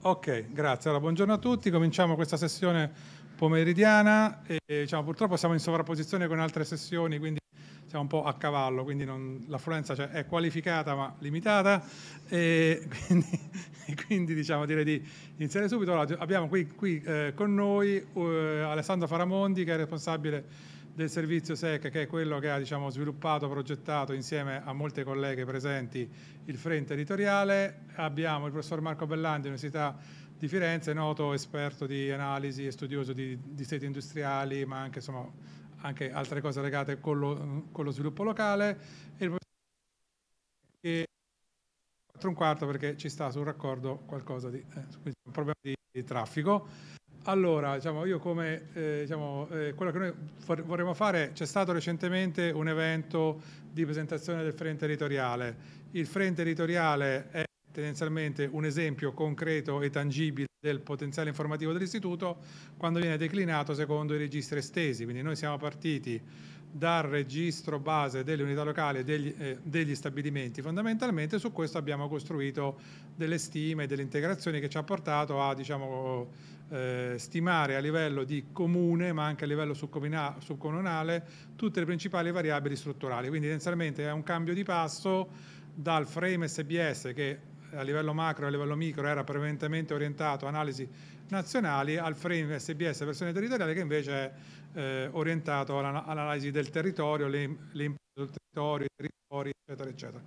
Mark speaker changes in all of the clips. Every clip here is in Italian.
Speaker 1: Ok, grazie. Allora, buongiorno a tutti. Cominciamo questa sessione pomeridiana. E, diciamo, purtroppo siamo in sovrapposizione con altre sessioni, quindi siamo un po' a cavallo, quindi l'affluenza cioè, è qualificata ma limitata. E quindi, e quindi diciamo, direi di iniziare subito. Allora, abbiamo qui, qui eh, con noi eh, Alessandro Faramondi, che è responsabile del servizio SEC, che è quello che ha diciamo, sviluppato, progettato insieme a molte colleghe presenti il Frente Editoriale. Abbiamo il professor Marco Bellandi Università di Firenze, noto esperto di analisi e studioso di, di siti industriali, ma anche, insomma, anche, altre cose legate con lo, con lo sviluppo locale. E il professor un quarto perché ci sta sul raccordo qualcosa di, eh, un problema di, di traffico. Allora, diciamo, io come eh, diciamo, eh, quello che noi vorremmo fare, c'è stato recentemente un evento di presentazione del frame Territoriale. Il frame Territoriale è tendenzialmente un esempio concreto e tangibile del potenziale informativo dell'istituto quando viene declinato secondo i registri estesi. Quindi noi siamo partiti dal registro base delle unità locali e degli, eh, degli, stabilimenti. Fondamentalmente su questo abbiamo costruito delle stime, delle integrazioni che ci ha portato a diciamo, eh, stimare a livello di comune, ma anche a livello subcomunale, tutte le principali variabili strutturali. Quindi essenzialmente è un cambio di passo dal frame SBS che a livello macro e a livello micro era prevalentemente orientato a analisi nazionali al frame SBS versione territoriale che invece è eh, orientato all'analisi del territorio, le, le imprese del territorio, i territori, eccetera, eccetera.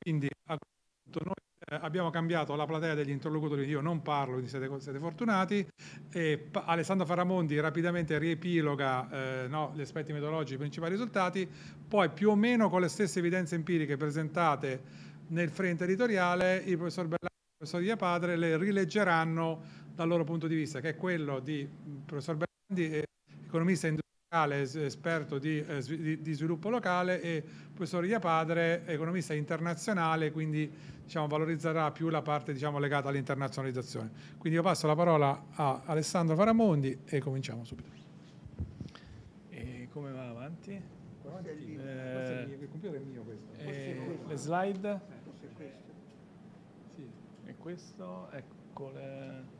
Speaker 1: Quindi a questo punto noi eh, abbiamo cambiato la platea degli interlocutori, io non parlo, quindi siete, siete fortunati, e Alessandro Faramondi rapidamente riepiloga eh, no, gli aspetti metodologici, i principali risultati, poi più o meno con le stesse evidenze empiriche presentate nel frente editoriale, il professor Bellani e il professor Iapadre le rileggeranno dal loro punto di vista, che è quello di mm, professor Bellandi, eh, economista industriale, esperto eh, di, di, sviluppo locale e professor Ia Padre, economista internazionale, quindi diciamo, valorizzerà più la parte diciamo, legata all'internazionalizzazione. Quindi io passo la parola a Alessandro Faramondi e cominciamo subito.
Speaker 2: E come va avanti? avanti il, eh, il computer è mio questo. Eh, le slide? Questo eh, è questo. Sì, e questo, ecco le...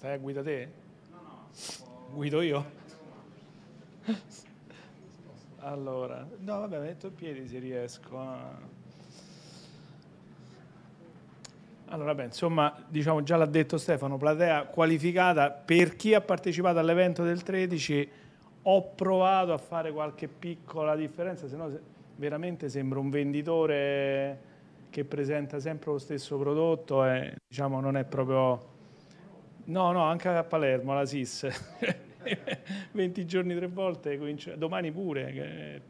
Speaker 2: Stai a guida te? No, no. Guido io? allora, no vabbè, metto i piedi se riesco. Ah. Allora, beh, insomma, diciamo già l'ha detto Stefano, platea qualificata. Per chi ha partecipato all'evento del 13 ho provato a fare qualche piccola differenza, se no veramente sembra un venditore che presenta sempre lo stesso prodotto e diciamo non è proprio No, no, anche a Palermo, alla SIS. 20 giorni, tre volte, comincio... domani pure.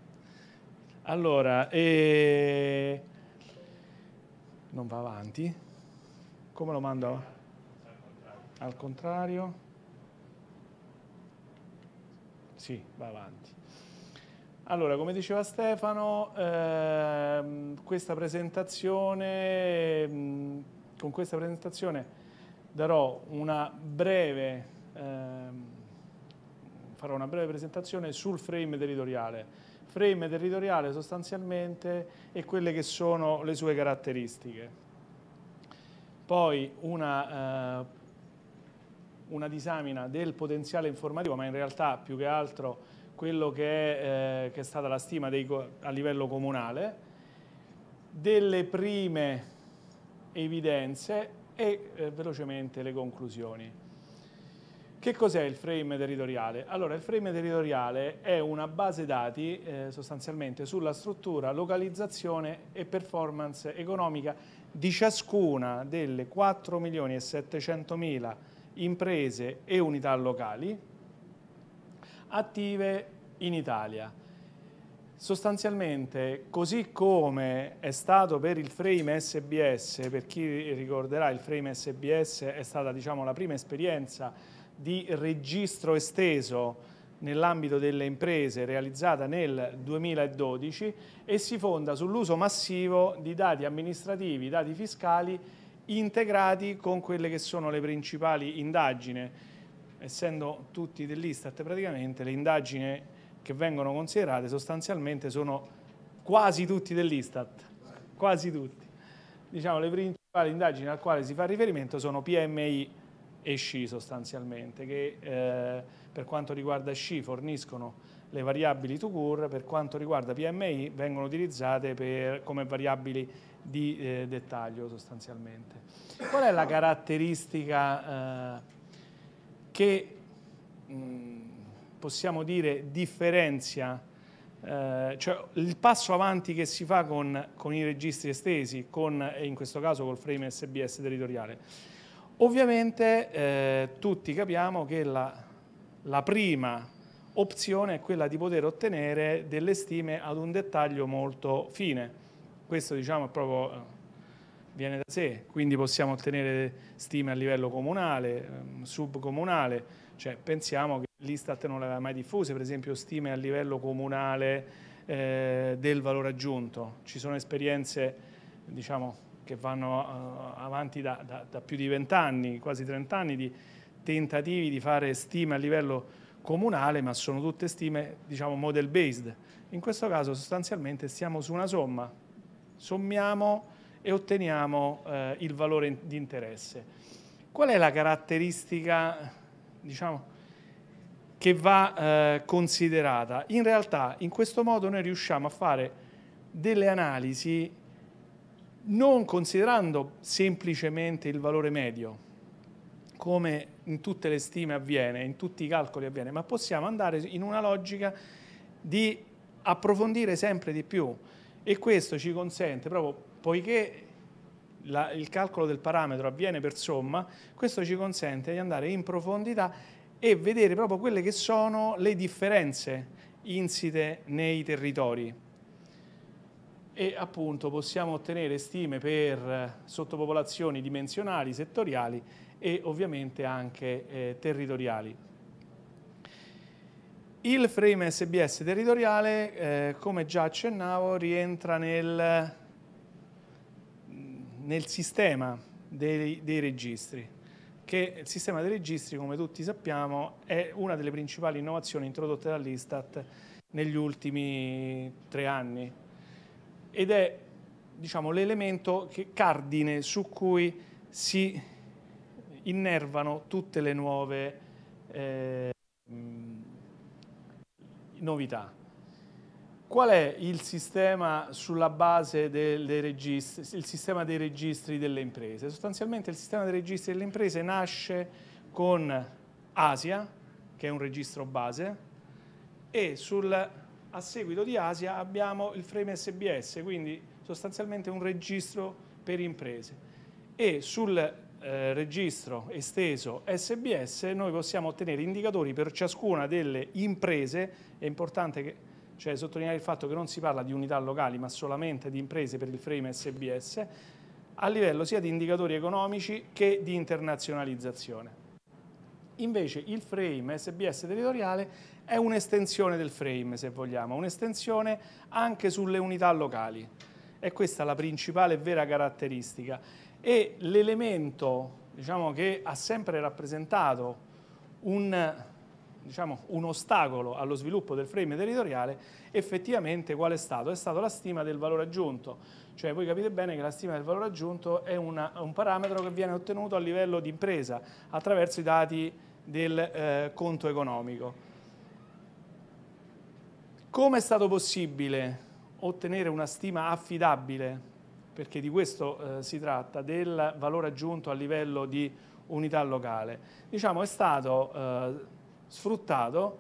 Speaker 2: Allora, e... non va avanti? Come lo mando? Al contrario? Sì, va avanti. Allora, come diceva Stefano, ehm, questa presentazione, ehm, con questa presentazione darò una breve, ehm, farò una breve presentazione sul frame territoriale. Frame territoriale sostanzialmente e quelle che sono le sue caratteristiche. Poi una, eh, una disamina del potenziale informativo, ma in realtà più che altro quello che è, eh, che è stata la stima dei, a livello comunale, delle prime evidenze e eh, velocemente le conclusioni. Che cos'è il frame territoriale? Allora, il frame territoriale è una base dati eh, sostanzialmente sulla struttura, localizzazione e performance economica di ciascuna delle 4.700.000 imprese e unità locali attive in Italia Sostanzialmente, così come è stato per il frame SBS, per chi ricorderà il frame SBS è stata diciamo, la prima esperienza di registro esteso nell'ambito delle imprese realizzata nel 2012 e si fonda sull'uso massivo di dati amministrativi, dati fiscali integrati con quelle che sono le principali indagini. Essendo tutti dell'Istat praticamente, le indagini che vengono considerate sostanzialmente sono quasi tutti dell'Istat, quasi tutti. Diciamo le principali indagini al quale si fa riferimento sono PMI e SCI sostanzialmente, che eh, per quanto riguarda SCI forniscono le variabili to cure, per quanto riguarda PMI vengono utilizzate per, come variabili di eh, dettaglio sostanzialmente. Qual è la caratteristica eh, che mh, mm, possiamo dire, differenzia, eh, cioè il passo avanti che si fa con, con i registri estesi, con, in questo caso col frame SBS territoriale. Ovviamente eh, tutti capiamo che la, la prima opzione è quella di poter ottenere delle stime ad un dettaglio molto fine. Questo diciamo è proprio eh, viene da sé, quindi possiamo ottenere stime a livello comunale, ehm, subcomunale, cioè pensiamo che L'Istat non le aveva mai diffuse, per esempio stime a livello comunale eh, del valore aggiunto. Ci sono esperienze diciamo, che vanno eh, avanti da, da, da, più di vent'anni, quasi trent'anni, di tentativi di fare stime a livello comunale, ma sono tutte stime diciamo, model based. In questo caso sostanzialmente stiamo su una somma, sommiamo e otteniamo eh, il valore di interesse. Qual è la caratteristica diciamo, che va eh, considerata. In realtà in questo modo noi riusciamo a fare delle analisi non considerando semplicemente il valore medio, come in tutte le stime avviene, in tutti i calcoli avviene, ma possiamo andare in una logica di approfondire sempre di più e questo ci consente proprio poiché la, il calcolo del parametro avviene per somma, questo ci consente di andare in profondità e vedere proprio quelle che sono le differenze insite nei territori. E appunto possiamo ottenere stime per sottopopolazioni dimensionali, settoriali e ovviamente anche eh, territoriali. Il frame SBS territoriale, eh, come già accennavo, rientra nel, nel sistema dei, dei registri che il sistema dei registri, come tutti sappiamo, è una delle principali innovazioni introdotte dall'Istat negli ultimi tre anni ed è diciamo, l'elemento cardine su cui si innervano tutte le nuove eh, novità. Qual è il sistema sulla base del, dei, registri, sistema dei registri, delle imprese? Sostanzialmente il sistema dei registri delle imprese nasce con Asia, che è un registro base, e sul, a seguito di Asia abbiamo il frame SBS, quindi sostanzialmente un registro per imprese. E sul eh, registro esteso SBS noi possiamo ottenere indicatori per ciascuna delle imprese, è importante che cioè sottolineare il fatto che non si parla di unità locali ma solamente di imprese per il frame SBS, a livello sia di indicatori economici che di internazionalizzazione. Invece il frame SBS territoriale è un'estensione del frame, se vogliamo, un'estensione anche sulle unità locali. E questa è la principale e vera caratteristica. E l'elemento diciamo, che ha sempre rappresentato un diciamo, un ostacolo allo sviluppo del frame territoriale, effettivamente qual è stato? È stata la stima del valore aggiunto, cioè voi capite bene che la stima del valore aggiunto è una, un parametro che viene ottenuto a livello di impresa attraverso i dati del eh, conto economico. Come è stato possibile ottenere una stima affidabile, perché di questo eh, si tratta, del valore aggiunto a livello di unità locale? Diciamo è stato... Eh, sfruttato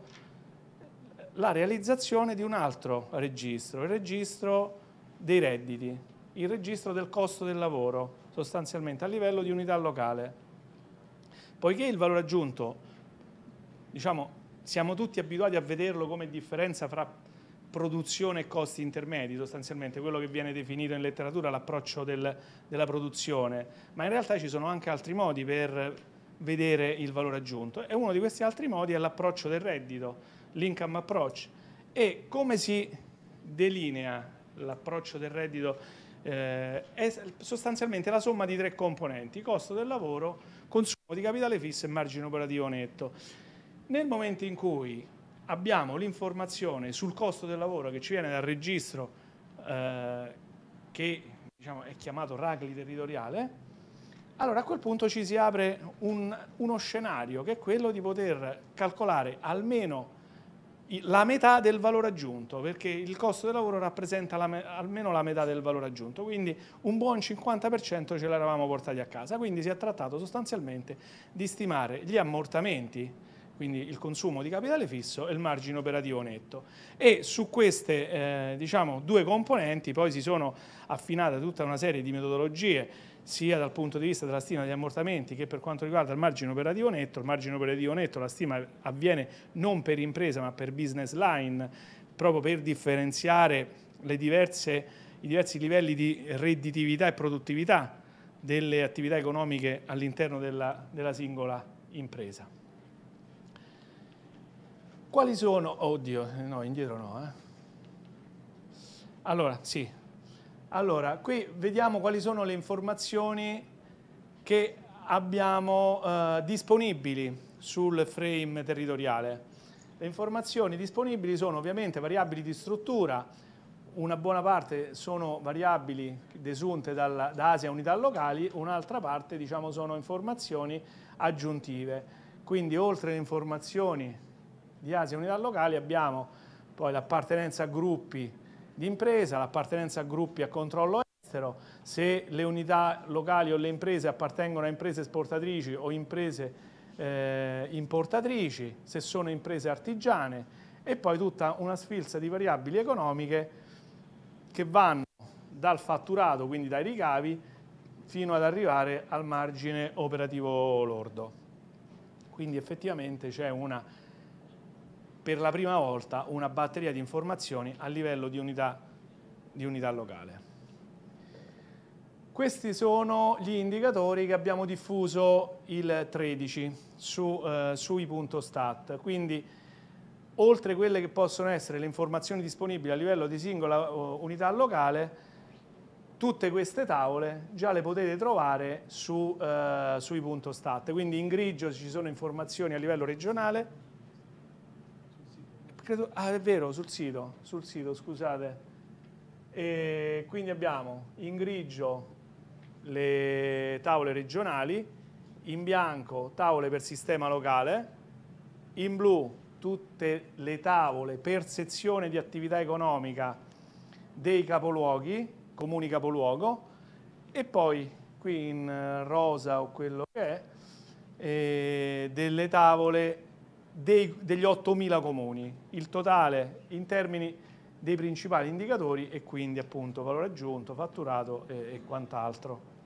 Speaker 2: la realizzazione di un altro registro, il registro dei redditi, il registro del costo del lavoro, sostanzialmente a livello di unità locale. Poiché il valore aggiunto, diciamo, siamo tutti abituati a vederlo come differenza fra produzione e costi intermedi, sostanzialmente quello che viene definito in letteratura l'approccio del, della produzione, ma in realtà ci sono anche altri modi per vedere il valore aggiunto. E uno di questi altri modi è l'approccio del reddito, l'income approach. E come si delinea l'approccio del reddito? Eh, è sostanzialmente la somma di tre componenti, costo del lavoro, consumo di capitale fisso e margine operativo netto. Nel momento in cui abbiamo l'informazione sul costo del lavoro che ci viene dal registro eh, che diciamo, è chiamato RACLI territoriale, allora a quel punto ci si apre un, uno scenario che è quello di poter calcolare almeno la metà del valore aggiunto, perché il costo del lavoro rappresenta la almeno la metà del valore aggiunto, quindi un buon 50% ce l'eravamo portati a casa, quindi si è trattato sostanzialmente di stimare gli ammortamenti quindi il consumo di capitale fisso e il margine operativo netto. E su queste eh, diciamo, due componenti poi si sono affinate tutta una serie di metodologie sia dal punto di vista della stima degli ammortamenti che per quanto riguarda il margine operativo netto. Il margine operativo netto, la stima avviene non per impresa ma per business line, proprio per differenziare diverse, i diversi livelli di redditività e produttività delle attività economiche all'interno della, della singola impresa. Quali sono? Oddio, eh, no, indietro no. Eh. Allora, sì. Allora, qui vediamo quali sono le informazioni che abbiamo eh, disponibili sul frame territoriale. Le informazioni disponibili sono ovviamente variabili di struttura, una buona parte sono variabili desunte dalla, da Asia unità locali, un'altra parte diciamo, sono informazioni aggiuntive. Quindi oltre le informazioni di ASI e unità locali abbiamo poi l'appartenenza a gruppi di impresa, l'appartenenza a gruppi a controllo estero, se le unità locali o le imprese appartengono a imprese esportatrici o imprese eh, importatrici, se sono imprese artigiane e poi tutta una sfilza di variabili economiche che vanno dal fatturato, quindi dai ricavi, fino ad arrivare al margine operativo lordo. Quindi effettivamente c'è una per la prima volta una batteria di informazioni a livello di unità, di unità locale. Questi sono gli indicatori che abbiamo diffuso il 13 su, eh, sui.stat, quindi oltre quelle che possono essere le informazioni disponibili a livello di singola eh, unità locale, tutte queste tavole già le potete trovare su, eh, sui.stat, quindi in grigio ci sono informazioni a livello regionale, credo, ah, è vero, sul sito, sul sito, scusate. E quindi abbiamo in grigio le tavole regionali, in bianco tavole per sistema locale, in blu tutte le tavole per sezione di attività economica dei capoluoghi, comuni capoluogo, e poi qui in rosa o quello che è, eh, delle tavole dei, degli 8.000 comuni, il totale in termini dei principali indicatori e quindi appunto valore aggiunto, fatturato e, e quant'altro.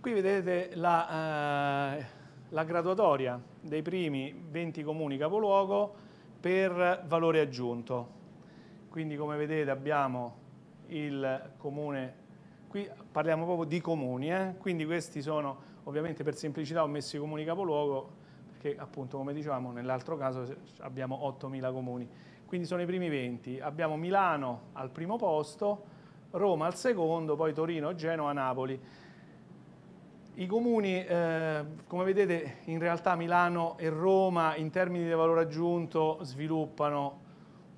Speaker 2: Qui vedete la, eh, la, graduatoria dei primi 20 comuni capoluogo per valore aggiunto. Quindi come vedete abbiamo il comune, qui parliamo proprio di comuni, eh? quindi questi sono Ovviamente per semplicità ho messo i comuni capoluogo, perché appunto come dicevamo nell'altro caso abbiamo 8.000 comuni. Quindi sono i primi 20. Abbiamo Milano al primo posto, Roma al secondo, poi Torino, Genova, Napoli. I comuni, eh, come vedete, in realtà Milano e Roma in termini di valore aggiunto sviluppano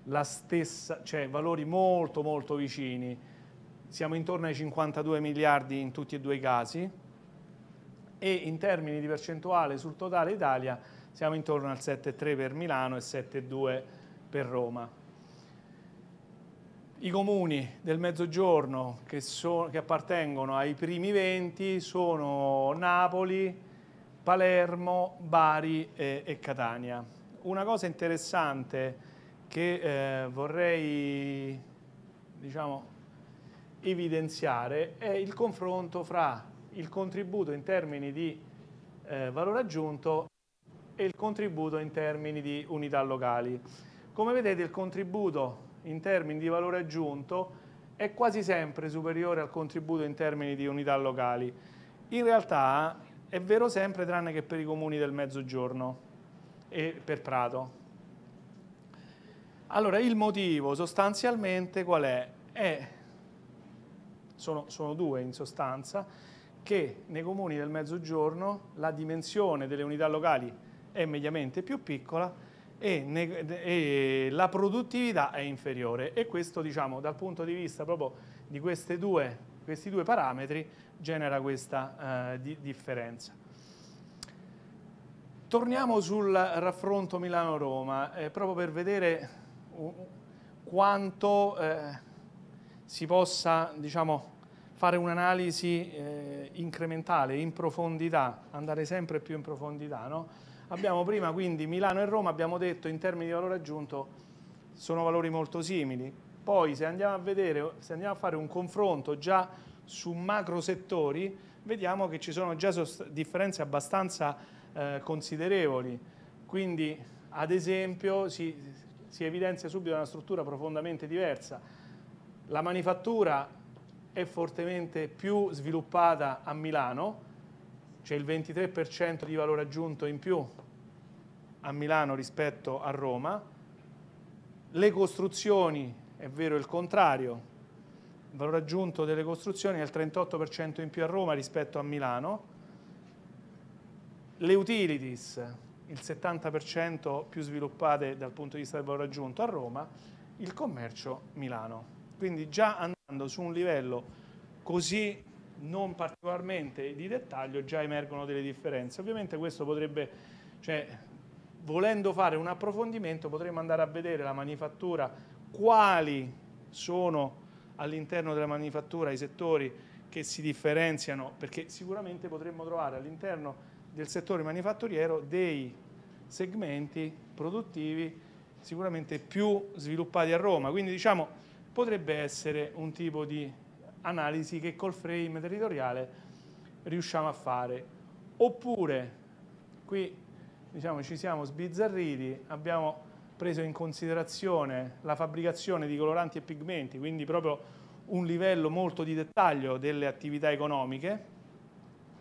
Speaker 2: la stessa, cioè valori molto molto vicini. Siamo intorno ai 52 miliardi in tutti e due i casi, e in termini di percentuale sul totale Italia siamo intorno al 7,3 per Milano e 7,2 per Roma. I comuni del mezzogiorno che, so, che, appartengono ai primi 20 sono Napoli, Palermo, Bari e, e Catania. Una cosa interessante che eh, vorrei diciamo, evidenziare è il confronto fra il contributo in termini di eh, valore aggiunto e il contributo in termini di unità locali. Come vedete il contributo in termini di valore aggiunto è quasi sempre superiore al contributo in termini di unità locali. In realtà è vero sempre tranne che per i comuni del mezzogiorno e per Prato. Allora il motivo sostanzialmente qual è? è sono, sono due in sostanza che nei comuni del mezzogiorno la dimensione delle unità locali è mediamente più piccola e, e la produttività è inferiore e questo diciamo dal punto di vista proprio di due, questi due parametri genera questa eh, di differenza. Torniamo sul raffronto Milano-Roma, eh, proprio per vedere quanto eh, si possa diciamo, fare un'analisi eh, incrementale, in profondità, andare sempre più in profondità. No? Abbiamo prima quindi Milano e Roma, abbiamo detto in termini di valore aggiunto sono valori molto simili, poi se andiamo a, vedere, se andiamo a fare un confronto già su macro settori, vediamo che ci sono già differenze abbastanza eh, considerevoli, quindi ad esempio si, si evidenzia subito una struttura profondamente diversa. La manifattura è fortemente più sviluppata a Milano, c'è il 23% di valore aggiunto in più a Milano rispetto a Roma, le costruzioni, è vero il contrario, il valore aggiunto delle costruzioni è il 38% in più a Roma rispetto a Milano, le utilities, il 70% più sviluppate dal punto di vista del valore aggiunto a Roma, il commercio Milano. Quindi già andando su un livello così non particolarmente di dettaglio già emergono delle differenze. Ovviamente questo potrebbe, cioè, volendo fare un approfondimento potremmo andare a vedere la manifattura, quali sono all'interno della manifattura i settori che si differenziano, perché sicuramente potremmo trovare all'interno del settore manifatturiero dei segmenti produttivi sicuramente più sviluppati a Roma. Quindi diciamo potrebbe essere un tipo di analisi che col frame territoriale riusciamo a fare. Oppure, qui diciamo, ci siamo sbizzarriti, abbiamo preso in considerazione la fabbricazione di coloranti e pigmenti, quindi proprio un livello molto di dettaglio delle attività economiche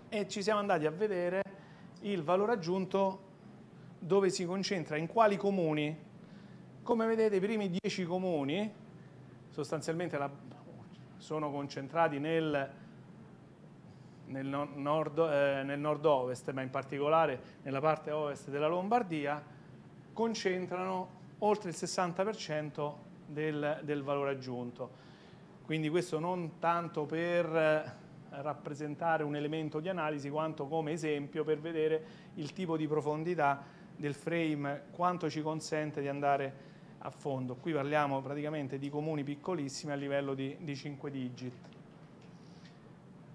Speaker 2: e ci siamo andati a vedere il valore aggiunto dove si concentra, in quali comuni. Come vedete i primi 10 comuni sostanzialmente la, sono concentrati nel, nel, nord, eh, nel nord-ovest, ma in particolare nella parte ovest della Lombardia, concentrano oltre il 60% del, del valore aggiunto. Quindi questo non tanto per eh, rappresentare un elemento di analisi quanto come esempio per vedere il tipo di profondità del frame, quanto ci consente di andare a fondo. Qui parliamo praticamente di comuni piccolissimi a livello di, di 5 digit.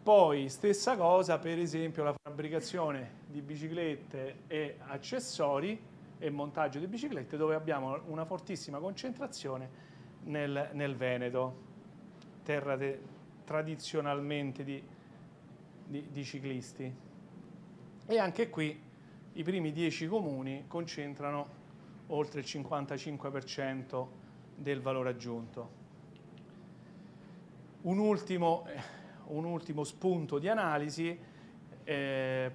Speaker 2: Poi stessa cosa per esempio la fabbricazione di biciclette e accessori e montaggio di biciclette dove abbiamo una fortissima concentrazione nel, nel Veneto, terra de, tradizionalmente di, di, di ciclisti. E anche qui i primi 10 comuni concentrano oltre il 55% del valore aggiunto. Un ultimo, eh, un ultimo spunto di analisi eh,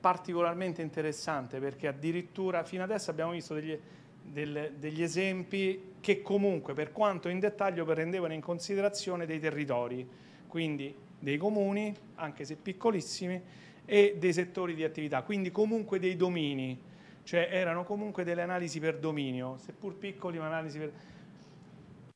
Speaker 2: particolarmente interessante perché addirittura fino adesso abbiamo visto degli, del, degli esempi che comunque per quanto in dettaglio prendevano in considerazione dei territori, quindi dei comuni, anche se piccolissimi, e dei settori di attività, quindi comunque dei domini cioè erano comunque delle analisi per dominio, seppur piccoli, ma analisi per...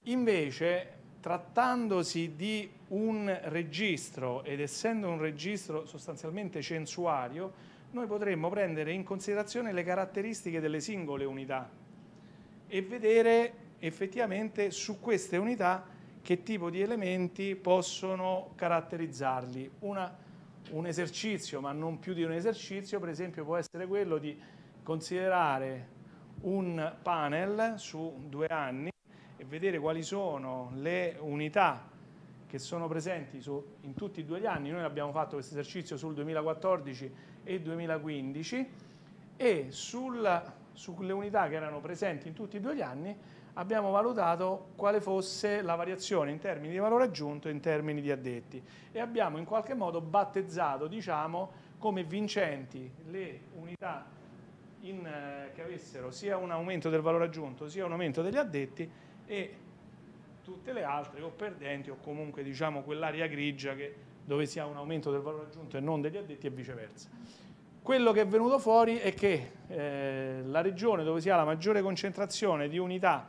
Speaker 2: Invece, trattandosi di un registro ed essendo un registro sostanzialmente censuario, noi potremmo prendere in considerazione le caratteristiche delle singole unità e vedere effettivamente su queste unità che tipo di elementi possono caratterizzarli. Una, un esercizio, ma non più di un esercizio, per esempio può essere quello di considerare un panel su due anni e vedere quali sono le unità che sono presenti su, in tutti e due gli anni. Noi abbiamo fatto questo esercizio sul 2014 e 2015 e sul, sulle unità che erano presenti in tutti e due gli anni abbiamo valutato quale fosse la variazione in termini di valore aggiunto e in termini di addetti e abbiamo in qualche modo battezzato diciamo, come vincenti le unità in, eh, che avessero sia un aumento del valore aggiunto sia un aumento degli addetti e tutte le altre o perdenti o comunque diciamo quell'area grigia che, dove si ha un aumento del valore aggiunto e non degli addetti e viceversa. Quello che è venuto fuori è che eh, la regione dove si ha la maggiore concentrazione di unità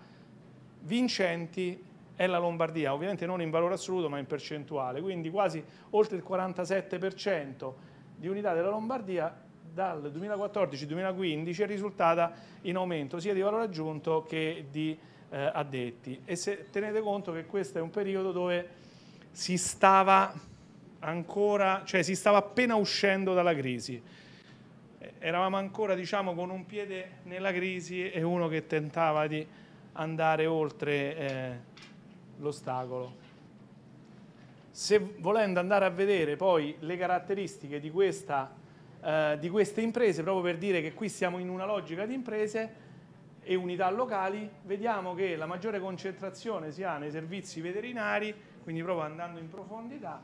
Speaker 2: vincenti è la Lombardia, ovviamente non in valore assoluto ma in percentuale, quindi quasi oltre il 47% di unità della Lombardia dal 2014-2015 è risultata in aumento sia di valore aggiunto che di eh, addetti e se tenete conto che questo è un periodo dove si stava ancora, cioè si stava appena uscendo dalla crisi, eravamo ancora diciamo con un piede nella crisi e uno che tentava di andare oltre eh, l'ostacolo. Se volendo andare a vedere poi le caratteristiche di questa eh, di queste imprese, proprio per dire che qui siamo in una logica di imprese e unità locali, vediamo che la maggiore concentrazione si ha nei servizi veterinari, quindi proprio andando in profondità,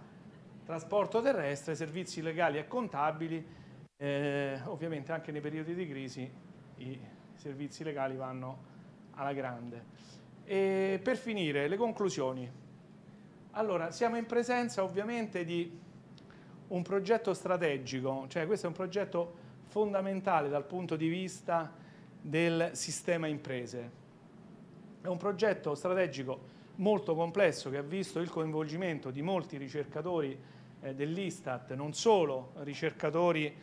Speaker 2: trasporto terrestre, servizi legali e contabili, eh, ovviamente anche nei periodi di crisi i servizi legali vanno alla grande. E per finire, le conclusioni. Allora, siamo in presenza ovviamente di un progetto strategico, cioè questo è un progetto fondamentale dal punto di vista del sistema imprese. È un progetto strategico molto complesso che ha visto il coinvolgimento di molti ricercatori eh, dell'Istat, non solo ricercatori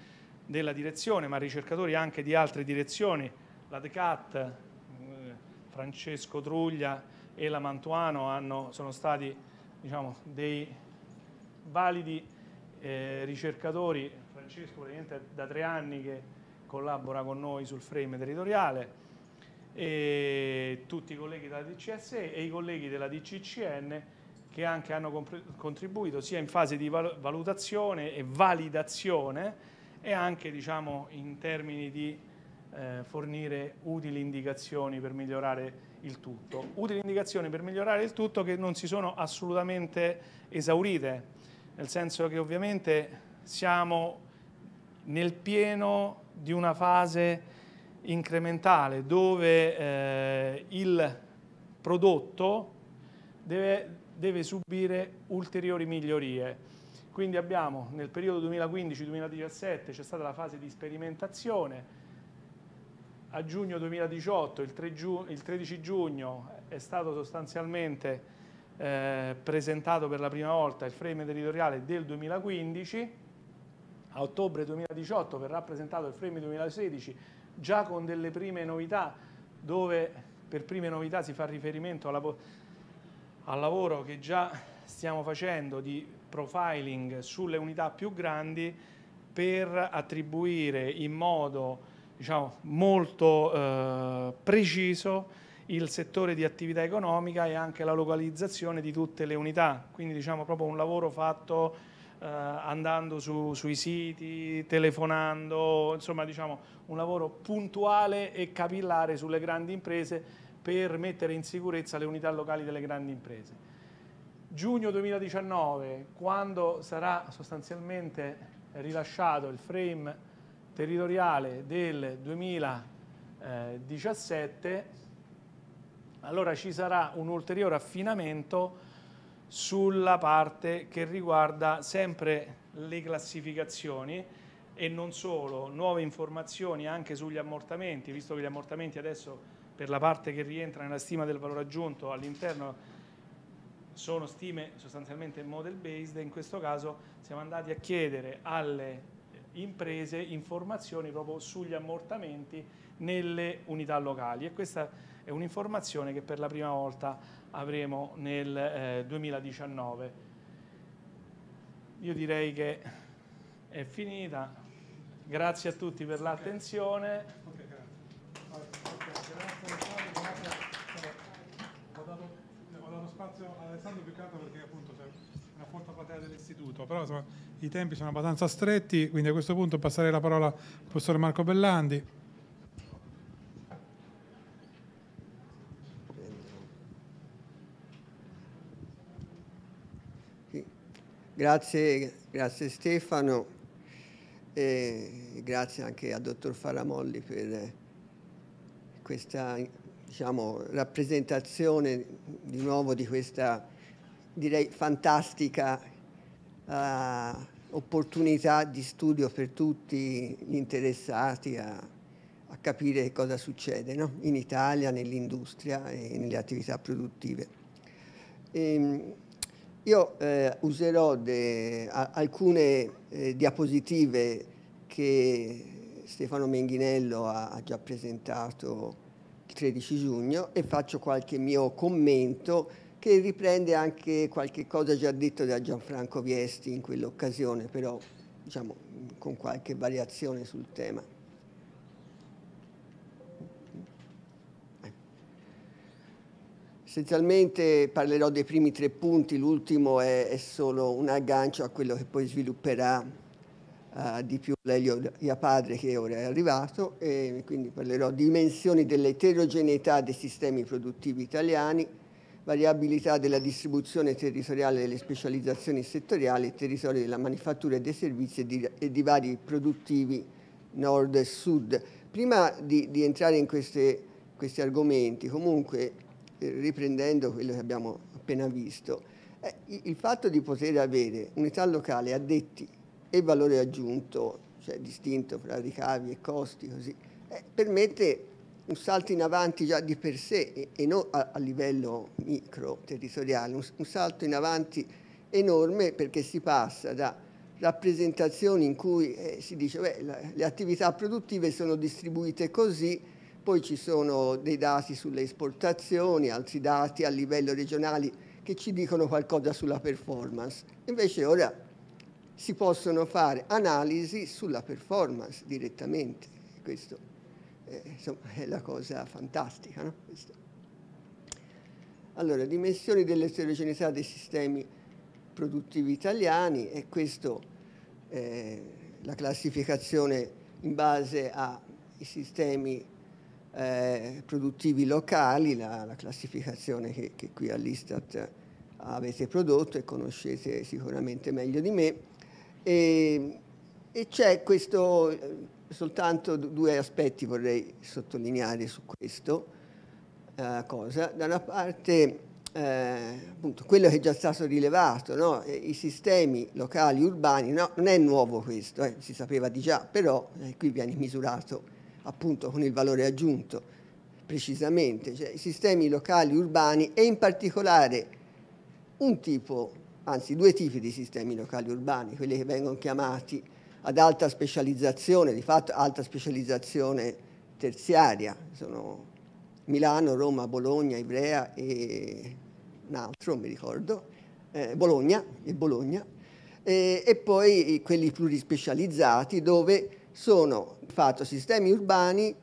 Speaker 2: della direzione, ma ricercatori anche di altre direzioni, la DECAT, eh, Francesco Truglia e la Mantuano hanno, sono stati diciamo, dei validi eh, ricercatori, Francesco praticamente da tre anni che collabora con noi sul frame territoriale, e tutti i colleghi della DCSE e i colleghi della DCCN che anche hanno contribuito sia in fase di valutazione e validazione e anche diciamo, in termini di eh, fornire utili indicazioni per migliorare il tutto. Utili indicazioni per migliorare il tutto che non si sono assolutamente esaurite nel senso che ovviamente siamo nel pieno di una fase incrementale dove eh, il prodotto deve, deve subire ulteriori migliorie. Quindi abbiamo nel periodo 2015-2017 c'è stata la fase di sperimentazione, a giugno 2018, il, giu il 13 giugno, è stato sostanzialmente eh, presentato per la prima volta il frame territoriale del 2015, a ottobre 2018 verrà presentato il frame 2016 già con delle prime novità dove per prime novità si fa riferimento alla, al lavoro che già stiamo facendo di profiling sulle unità più grandi per attribuire in modo diciamo, molto eh, preciso il settore di attività economica e anche la localizzazione di tutte le unità, quindi diciamo proprio un lavoro fatto eh, andando su, sui siti, telefonando, insomma diciamo un lavoro puntuale e capillare sulle grandi imprese per mettere in sicurezza le unità locali delle grandi imprese. Giugno 2019, quando sarà sostanzialmente rilasciato il frame territoriale del 2017, allora ci sarà un ulteriore affinamento sulla parte che riguarda sempre le classificazioni e non solo, nuove informazioni anche sugli ammortamenti, visto che gli ammortamenti adesso per la parte che rientra nella stima del valore aggiunto all'interno sono stime sostanzialmente model based e in questo caso siamo andati a chiedere alle imprese informazioni proprio sugli ammortamenti nelle unità locali e questa è un'informazione che per la prima volta avremo nel eh, 2019. Io direi che è finita, grazie a tutti per l'attenzione. Okay. Ho dato spazio ad Alessandro
Speaker 1: più perché appunto c'è una forte platea dell'istituto, però insomma, i tempi sono abbastanza stretti, quindi a questo punto passerei la parola al professor Marco Bellandi.
Speaker 3: Grazie, grazie Stefano e grazie anche a dottor Faramolli per questa diciamo, rappresentazione di nuovo di questa direi fantastica uh, opportunità di studio per tutti gli interessati a, a capire cosa succede no? in Italia, nell'industria e nelle attività produttive. E, ehm, io eh, userò de, a, alcune eh, diapositive che Stefano Menghinello ha, ha, già presentato il 13 giugno e faccio qualche mio commento che riprende anche qualche cosa già detto da Gianfranco Viesti in quell'occasione, però diciamo con qualche variazione sul tema. Essenzialmente parlerò dei primi tre punti, l'ultimo è, è, solo un aggancio a quello che poi svilupperà uh, di più Lelio Iapadre che ora è arrivato e quindi parlerò di dimensioni dell'eterogeneità dei sistemi produttivi italiani, variabilità della distribuzione territoriale delle specializzazioni settoriali, territorio della manifattura e dei servizi e di, e di vari produttivi nord e sud. Prima di, di entrare in queste, questi argomenti, comunque riprendendo quello che abbiamo appena visto, eh, il fatto di poter avere unità locale addetti e valore aggiunto, cioè distinto fra ricavi e costi, così, eh, permette un salto in avanti già di per sé e, non a, a livello micro territoriale, un, un salto in avanti enorme perché si passa da rappresentazioni in cui eh, si dice che le attività produttive sono distribuite così poi ci sono dei dati sulle esportazioni, altri dati a livello regionale che ci dicono qualcosa sulla performance. Invece ora si possono fare analisi sulla performance direttamente. Questo eh, insomma, è la cosa fantastica. No? Allora, dimensioni dell'eterogeneità dei sistemi produttivi italiani e questo eh, la classificazione in base ai sistemi eh, produttivi locali, la, la classificazione che, che qui all'Istat avete prodotto e conoscete sicuramente meglio di me. E, e c'è questo, eh, soltanto due aspetti vorrei sottolineare su questo eh, cosa. Da una parte eh, appunto, quello che è già stato rilevato, no? i sistemi locali urbani, no? non è nuovo questo, eh, si sapeva di già, però eh, qui viene misurato appunto con il valore aggiunto, precisamente, cioè i sistemi locali urbani e in particolare un tipo, anzi due tipi di sistemi locali urbani, quelli che vengono chiamati ad alta specializzazione, di fatto alta specializzazione terziaria, sono Milano, Roma, Bologna, Ivrea e un altro, mi ricordo, eh, Bologna e Bologna, eh, e poi quelli plurispecializzati dove sono di fatto sistemi urbani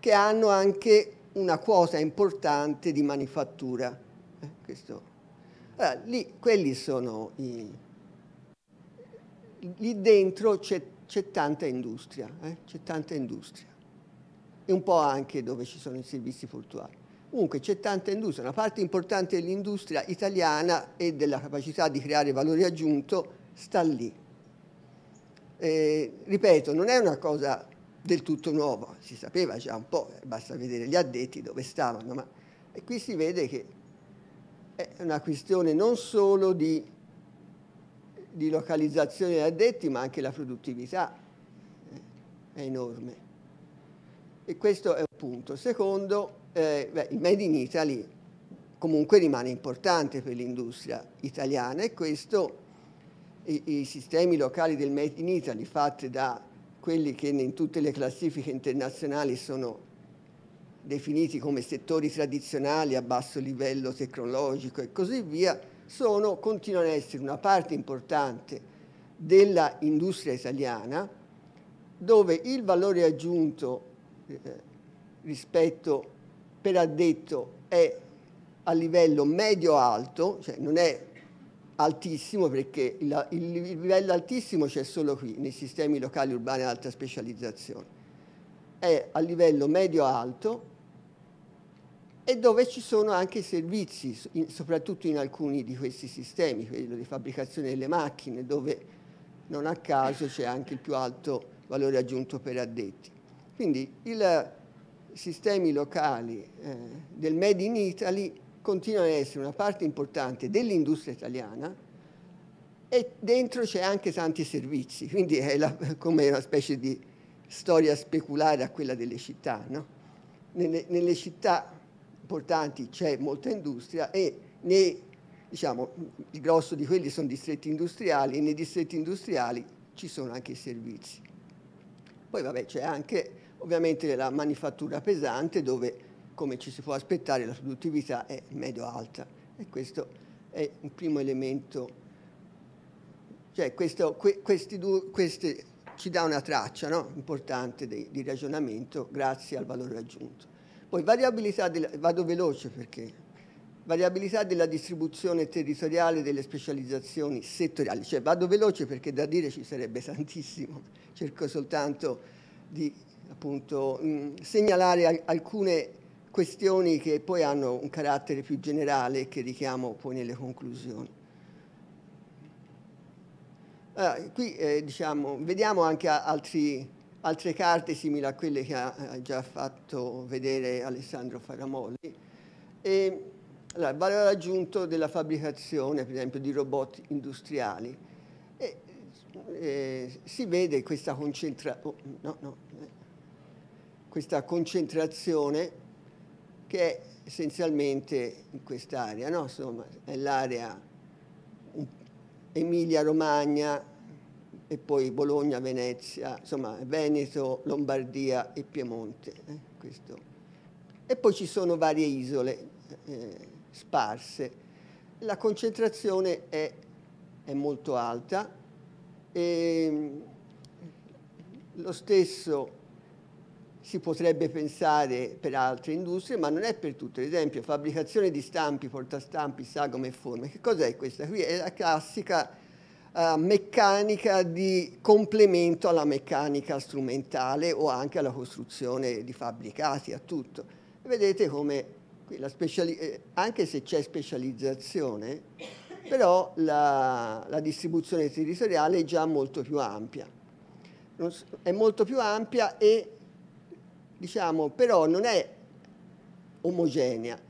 Speaker 3: che hanno anche una quota importante di manifattura. Eh, allora, lì, quelli sono i... Lì dentro c'è, tanta industria, eh? c'è tanta industria. E un po' anche dove ci sono i servizi portuali. Comunque c'è tanta industria, una parte importante dell'industria italiana e della capacità di creare valore aggiunto sta lì. Eh, ripeto, non è una cosa del tutto nuova, si sapeva già un po', eh, basta vedere gli addetti dove stavano, ma e qui si vede che è una questione non solo di, di localizzazione degli addetti, ma anche la produttività eh, è enorme. E questo è un punto. Secondo, eh, beh, il Made in Italy comunque rimane importante per l'industria italiana e questo i, i sistemi locali del Made in Italy fatti da quelli che in tutte le classifiche internazionali sono definiti come settori tradizionali a basso livello tecnologico e così via, sono, continuano ad essere una parte importante della industria italiana dove il valore aggiunto eh, rispetto per addetto è a livello medio-alto, cioè non è altissimo perché il, il livello altissimo c'è solo qui, nei sistemi locali urbani ad alta specializzazione. È a livello medio-alto e dove ci sono anche servizi, soprattutto in alcuni di questi sistemi, quello di fabbricazione delle macchine, dove non a caso c'è anche il più alto valore aggiunto per addetti. Quindi i sistemi locali eh, del Made in Italy continua a essere una parte importante dell'industria italiana e dentro c'è anche tanti servizi, quindi è la, come una specie di storia speculare a quella delle città. No? Nelle, nelle, città importanti c'è molta industria e nei, diciamo, il grosso di quelli sono distretti industriali e nei distretti industriali ci sono anche i servizi. Poi vabbè c'è anche ovviamente la manifattura pesante dove come ci si può aspettare la produttività è medio-alta e questo è un primo elemento, cioè questo, que, questi due, questi, ci dà una traccia no? importante di, di, ragionamento grazie al valore aggiunto. Poi variabilità, della, vado veloce perché variabilità della distribuzione territoriale delle specializzazioni settoriali, cioè vado veloce perché da dire ci sarebbe tantissimo, cerco soltanto di appunto, mh, segnalare alcune questioni che poi hanno un carattere più generale che richiamo poi nelle conclusioni. Allora, ah, qui eh, diciamo, vediamo anche altri, altre carte simili a quelle che ha, ha già fatto vedere Alessandro Faramolli. E, allora, il valore aggiunto della fabbricazione, per esempio, di robot industriali. E, eh, si vede questa, concentra oh, no, no, eh, questa concentrazione che è essenzialmente in quest'area, no? Insomma, è l'area Emilia-Romagna e poi Bologna, Venezia, insomma Veneto, Lombardia e Piemonte. Eh? E poi ci sono varie isole eh, sparse. La concentrazione è, è molto alta e ehm, lo stesso si potrebbe pensare per altre industrie, ma non è per tutte. Ad esempio, fabbricazione di stampi, portastampi, sagome e forme. Che cos'è questa qui? È la classica uh, meccanica di complemento alla meccanica strumentale o anche alla costruzione di fabbricati, a tutto. E vedete come la speciali- eh, anche se c'è specializzazione, però la, la distribuzione territoriale è già molto più ampia è molto più ampia e diciamo, però non è omogenea,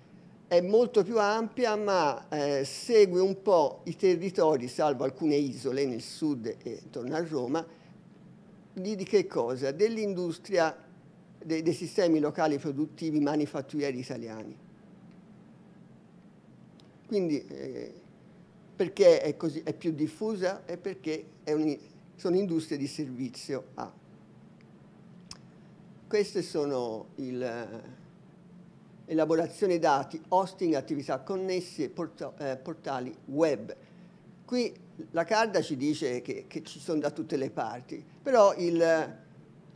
Speaker 3: è molto più ampia ma eh, segue un po' i territori, salvo alcune isole nel sud e intorno a Roma, di, di che cosa? Dell'industria, de, dei sistemi locali produttivi manifatturieri italiani. Quindi eh, perché è, così, è, più diffusa? È perché è un, sono industrie di servizio A. Queste sono l'elaborazione eh, dati, hosting, attività connesse, porto, eh, portali web. Qui la carta ci dice che, che, ci sono da tutte le parti, però il,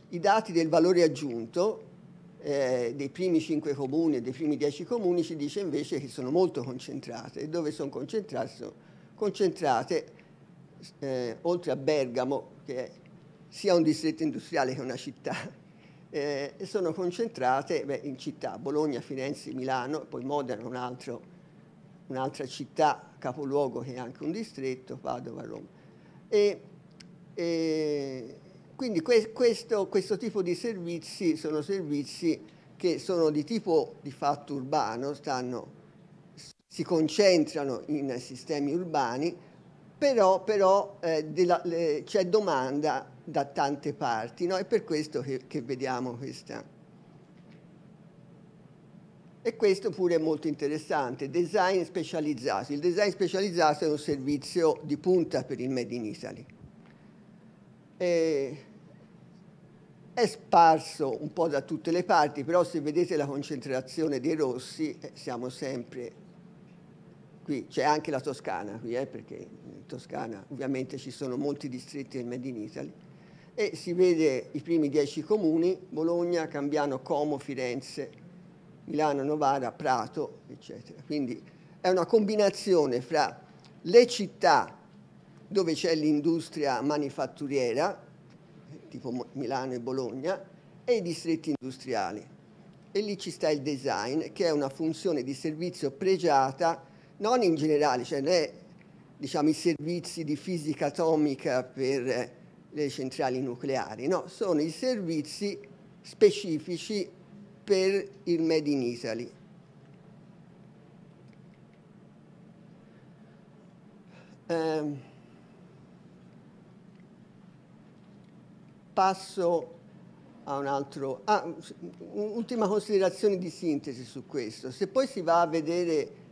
Speaker 3: i dati del valore aggiunto eh, dei primi 5 comuni e dei primi 10 comuni ci dice invece che sono molto concentrate e dove sono concentrate sono concentrate eh, oltre a Bergamo che è sia un distretto industriale che una città eh, sono concentrate beh, in città, Bologna, Firenze, Milano, poi Modena, un'altra un città, capoluogo che è anche un distretto, Padova, Roma. E, e quindi que questo, questo, tipo di servizi sono servizi che sono di tipo di fatto urbano, stanno, si concentrano in sistemi urbani però, però eh, c'è domanda da tante parti, no? è per questo che, che, vediamo questa. E questo pure è molto interessante, design specializzato. Il design specializzato è un servizio di punta per il Made in Italy. E è sparso un po' da tutte le parti, però se vedete la concentrazione dei rossi eh, siamo sempre qui c'è anche la Toscana, qui, eh, perché in Toscana ovviamente ci sono molti distretti del Made in Italy, e si vede i primi dieci comuni, Bologna, Cambiano, Como, Firenze, Milano, Novara, Prato, eccetera. Quindi è una combinazione fra le città dove c'è l'industria manifatturiera, tipo Milano e Bologna, e i distretti industriali. E lì ci sta il design, che è una funzione di servizio pregiata non in generale, cioè né diciamo, i servizi di fisica atomica per eh, le centrali nucleari, no, sono i servizi specifici per il Made in Italy. Eh, passo a un altro... Ah, un'ultima considerazione di sintesi su questo. Se poi si va a vedere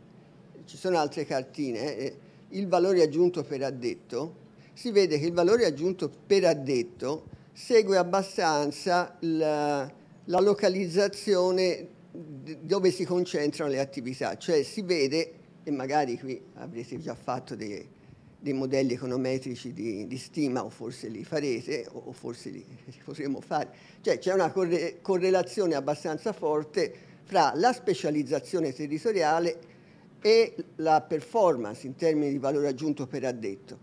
Speaker 3: ci sono altre cartine, eh, eh, il valore aggiunto per addetto, si vede che il valore aggiunto per addetto segue abbastanza la, la localizzazione dove si concentrano le attività, cioè si vede, e magari qui avrete già fatto dei, dei modelli econometrici di, di, stima, o forse li farete, o, forse li, li potremo fare, cioè c'è una corre, correlazione abbastanza forte fra la specializzazione territoriale e la performance in termini di valore aggiunto per addetto.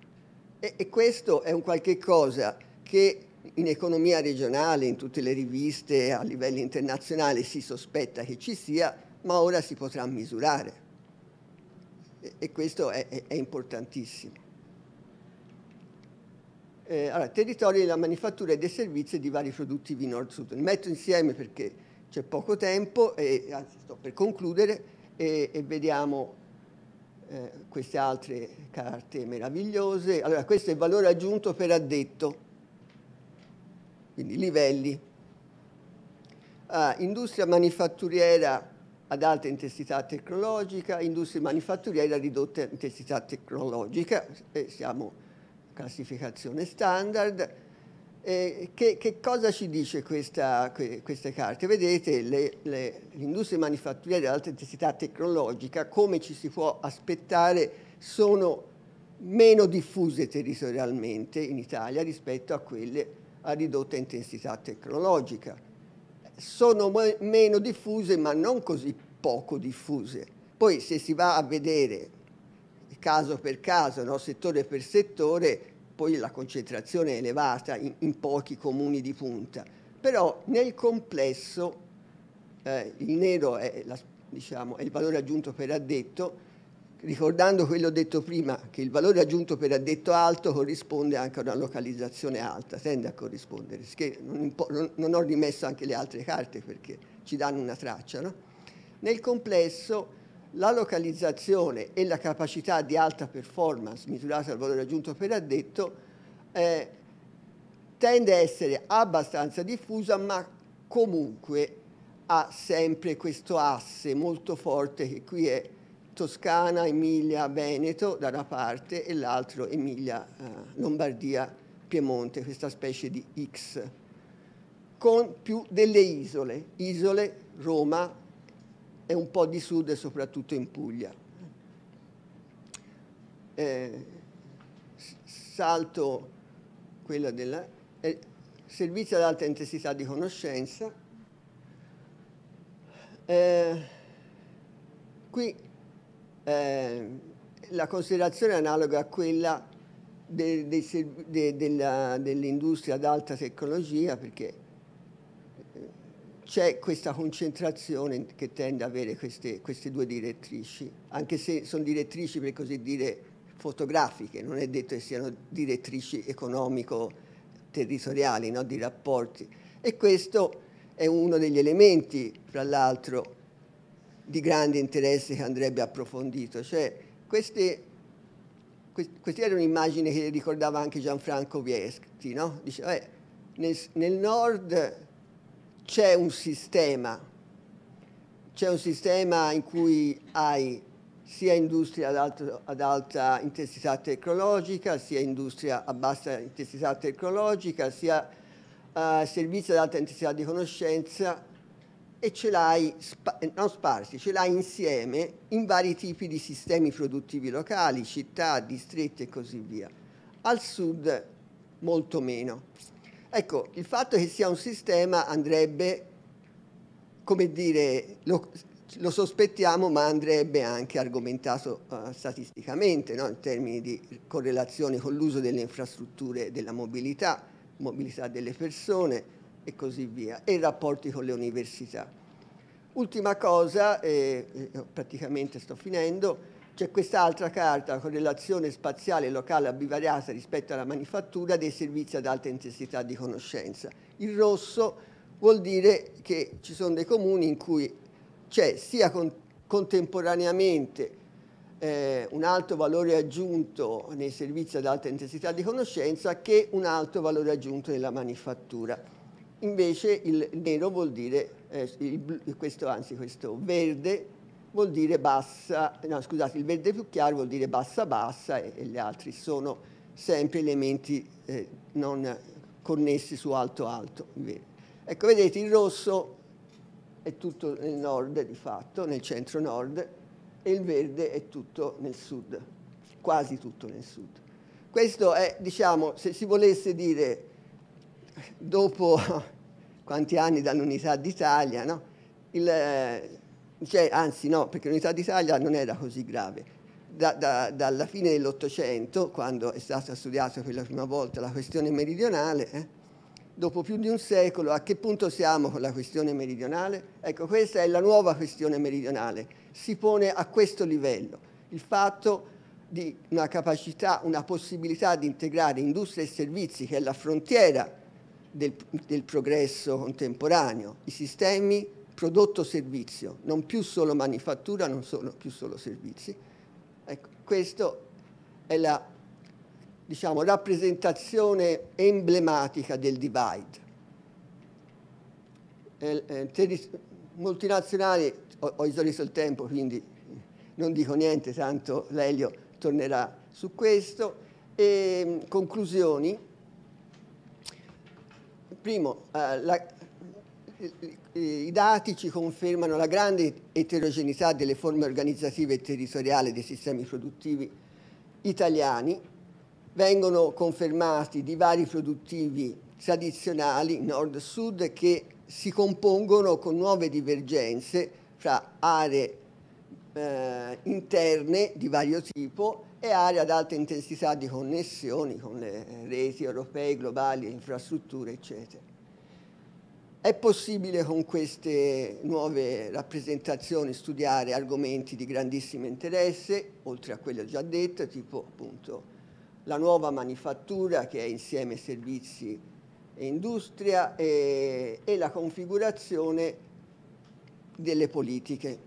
Speaker 3: E, e questo è un qualche cosa che in economia regionale, in tutte le riviste a livello internazionale si sospetta che ci sia, ma ora si potrà misurare. E, e questo è, è, è importantissimo. Eh, allora, territori della manifattura e dei servizi di vari produttivi nord-sud. Li metto insieme perché c'è poco tempo e anzi sto per concludere e, e vediamo eh, queste altre carte meravigliose. Allora, questo è il valore aggiunto per addetto, quindi livelli. Ah, industria manifatturiera ad alta intensità tecnologica, industria manifatturiera a ridotta intensità tecnologica, e siamo classificazione standard, eh, che, che, cosa ci dice questa, que, queste carte? Vedete le, l'industria manifatturiera ad alta intensità tecnologica, come ci si può aspettare, sono meno diffuse territorialmente in Italia rispetto a quelle a ridotta intensità tecnologica. Sono meno diffuse ma non così poco diffuse. Poi se si va a vedere caso per caso, no, settore per settore, poi la concentrazione è elevata in, in pochi comuni di punta, però nel complesso eh, il nero è, la, diciamo, è il valore aggiunto per addetto, ricordando quello detto prima, che il valore aggiunto per addetto alto corrisponde anche a una localizzazione alta, tende a corrispondere, non, ho rimesso anche le altre carte perché ci danno una traccia. No? Nel complesso la localizzazione e la capacità di alta performance misurata dal valore aggiunto per addetto eh, tende a essere abbastanza diffusa ma comunque ha sempre questo asse molto forte che qui è Toscana, Emilia, Veneto da una parte e l'altro Emilia, eh, Lombardia, Piemonte, questa specie di X con più delle isole, isole Roma, e un po' di sud e soprattutto in Puglia. Eh, salto quella del eh, servizio ad alta intensità di conoscenza. Eh, qui eh, la considerazione è analoga a quella de, de, de, dell'industria ad alta tecnologia perché eh, c'è questa concentrazione che tende ad avere queste, queste due direttrici, anche se sono direttrici per così dire fotografiche, non è detto che siano direttrici economico-territoriali, no? di rapporti. E questo è uno degli elementi, fra l'altro, di grande interesse che andrebbe approfondito. Cioè, queste, questa era un'immagine che ricordava anche Gianfranco Vieschi, no? Diceva, eh, nel, nel nord c'è un sistema, c'è un sistema in cui hai sia industria ad alta, ad alta intensità tecnologica, sia industria a bassa intensità tecnologica, sia Uh, servizi ad alta intensità di conoscenza e ce l'hai spa non sparsi, ce l'hai insieme in vari tipi di sistemi produttivi locali, città, distretti e così via. Al sud molto meno. Ecco, il fatto che sia un sistema andrebbe, come dire, lo, lo sospettiamo, ma andrebbe anche argomentato uh, statisticamente, no? in termini di correlazione con l'uso delle infrastrutture della mobilità, mobilità delle persone e così via, e i rapporti con le università. Ultima cosa, eh, eh praticamente sto finendo, c'è quest'altra carta, correlazione spaziale locale ambivariata rispetto alla manifattura dei servizi ad alta intensità di conoscenza. Il rosso vuol dire che ci sono dei comuni in cui c'è sia con, contemporaneamente eh, un alto valore aggiunto nei servizi ad alta intensità di conoscenza che un alto valore aggiunto nella manifattura. Invece il nero vuol dire, eh, il, questo, anzi questo verde vuol dire bassa, no scusate, il verde più chiaro vuol dire bassa bassa e, e gli altri sono sempre elementi eh, non connessi su alto alto. Ecco, vedete, il rosso è tutto nel nord di fatto, nel centro nord, e il verde è tutto nel sud, quasi tutto nel sud. Questo è, diciamo, se si volesse dire dopo quanti anni dall'unità d'Italia, no? il, cioè, anzi no, perché l'unità d'Italia non era così grave. Da, da, dalla fine dell'Ottocento, quando è stata studiata per la prima volta la questione meridionale, eh, dopo più di un secolo, a che punto siamo con la questione meridionale? Ecco, questa è la nuova questione meridionale, si pone a questo livello, il fatto di una capacità, una possibilità di integrare industria e servizi, che è la frontiera del, del progresso contemporaneo, i sistemi prodotto-servizio, non più solo manifattura, non sono più solo servizi. Ecco, questa è la diciamo, rappresentazione emblematica del divide. Eh, eh, multinazionali, ho, ho esaurito il tempo, quindi non dico niente, tanto Lelio tornerà su questo. E, ehm, conclusioni. Primo, eh, la, i dati ci confermano la grande eterogeneità delle forme organizzative e territoriali dei sistemi produttivi italiani, vengono confermati divari produttivi tradizionali nord-sud che si compongono con nuove divergenze fra aree eh, interne di vario tipo e aree ad alta intensità di connessioni con le reti europee, globali, infrastrutture, eccetera. È possibile con queste nuove rappresentazioni studiare argomenti di grandissimo interesse, oltre a quello già detto, tipo appunto la nuova manifattura che è insieme servizi e industria e, e la configurazione delle politiche.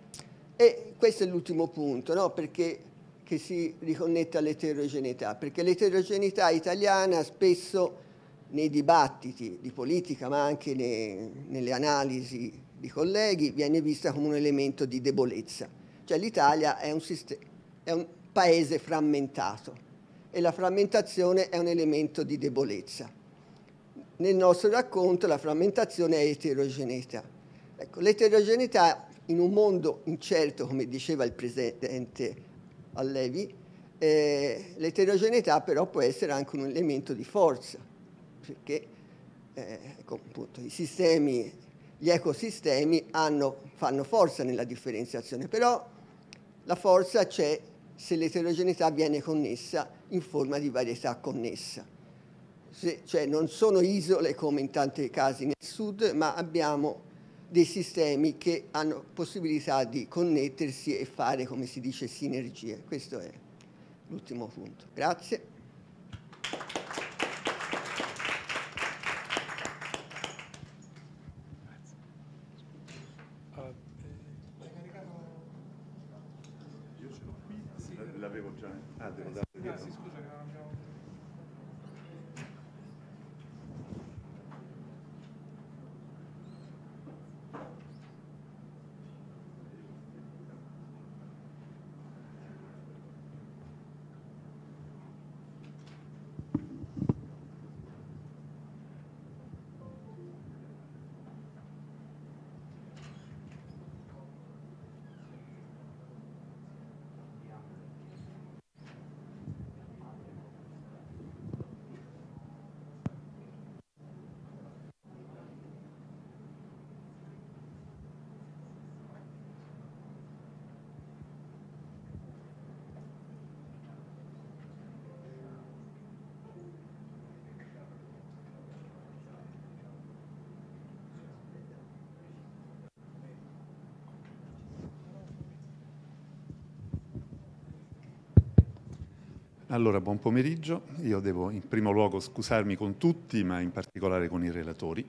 Speaker 3: E questo è l'ultimo punto, no? perché che si riconnette all'eterogeneità, perché l'eterogeneità italiana spesso nei dibattiti di politica ma anche nei, nelle analisi di colleghi viene vista come un elemento di debolezza. Cioè l'Italia è, è un paese frammentato e la frammentazione è un elemento di debolezza. Nel nostro racconto la frammentazione è eterogeneità. Ecco, l'eterogeneità in un mondo incerto, come diceva il Presidente Allevi, eh, l'eterogeneità però può essere anche un elemento di forza perché eh, ecco, appunto, i sistemi, gli ecosistemi hanno, fanno forza nella differenziazione, però la forza c'è se l'eterogeneità viene connessa in forma di varietà connessa. Se, cioè non sono isole come in tanti casi nel sud, ma abbiamo dei sistemi che hanno possibilità di connettersi e fare, come si dice, sinergie. Questo è l'ultimo punto. Grazie.
Speaker 4: Allora, buon pomeriggio. Io devo in primo luogo scusarmi con tutti, ma in particolare con i relatori.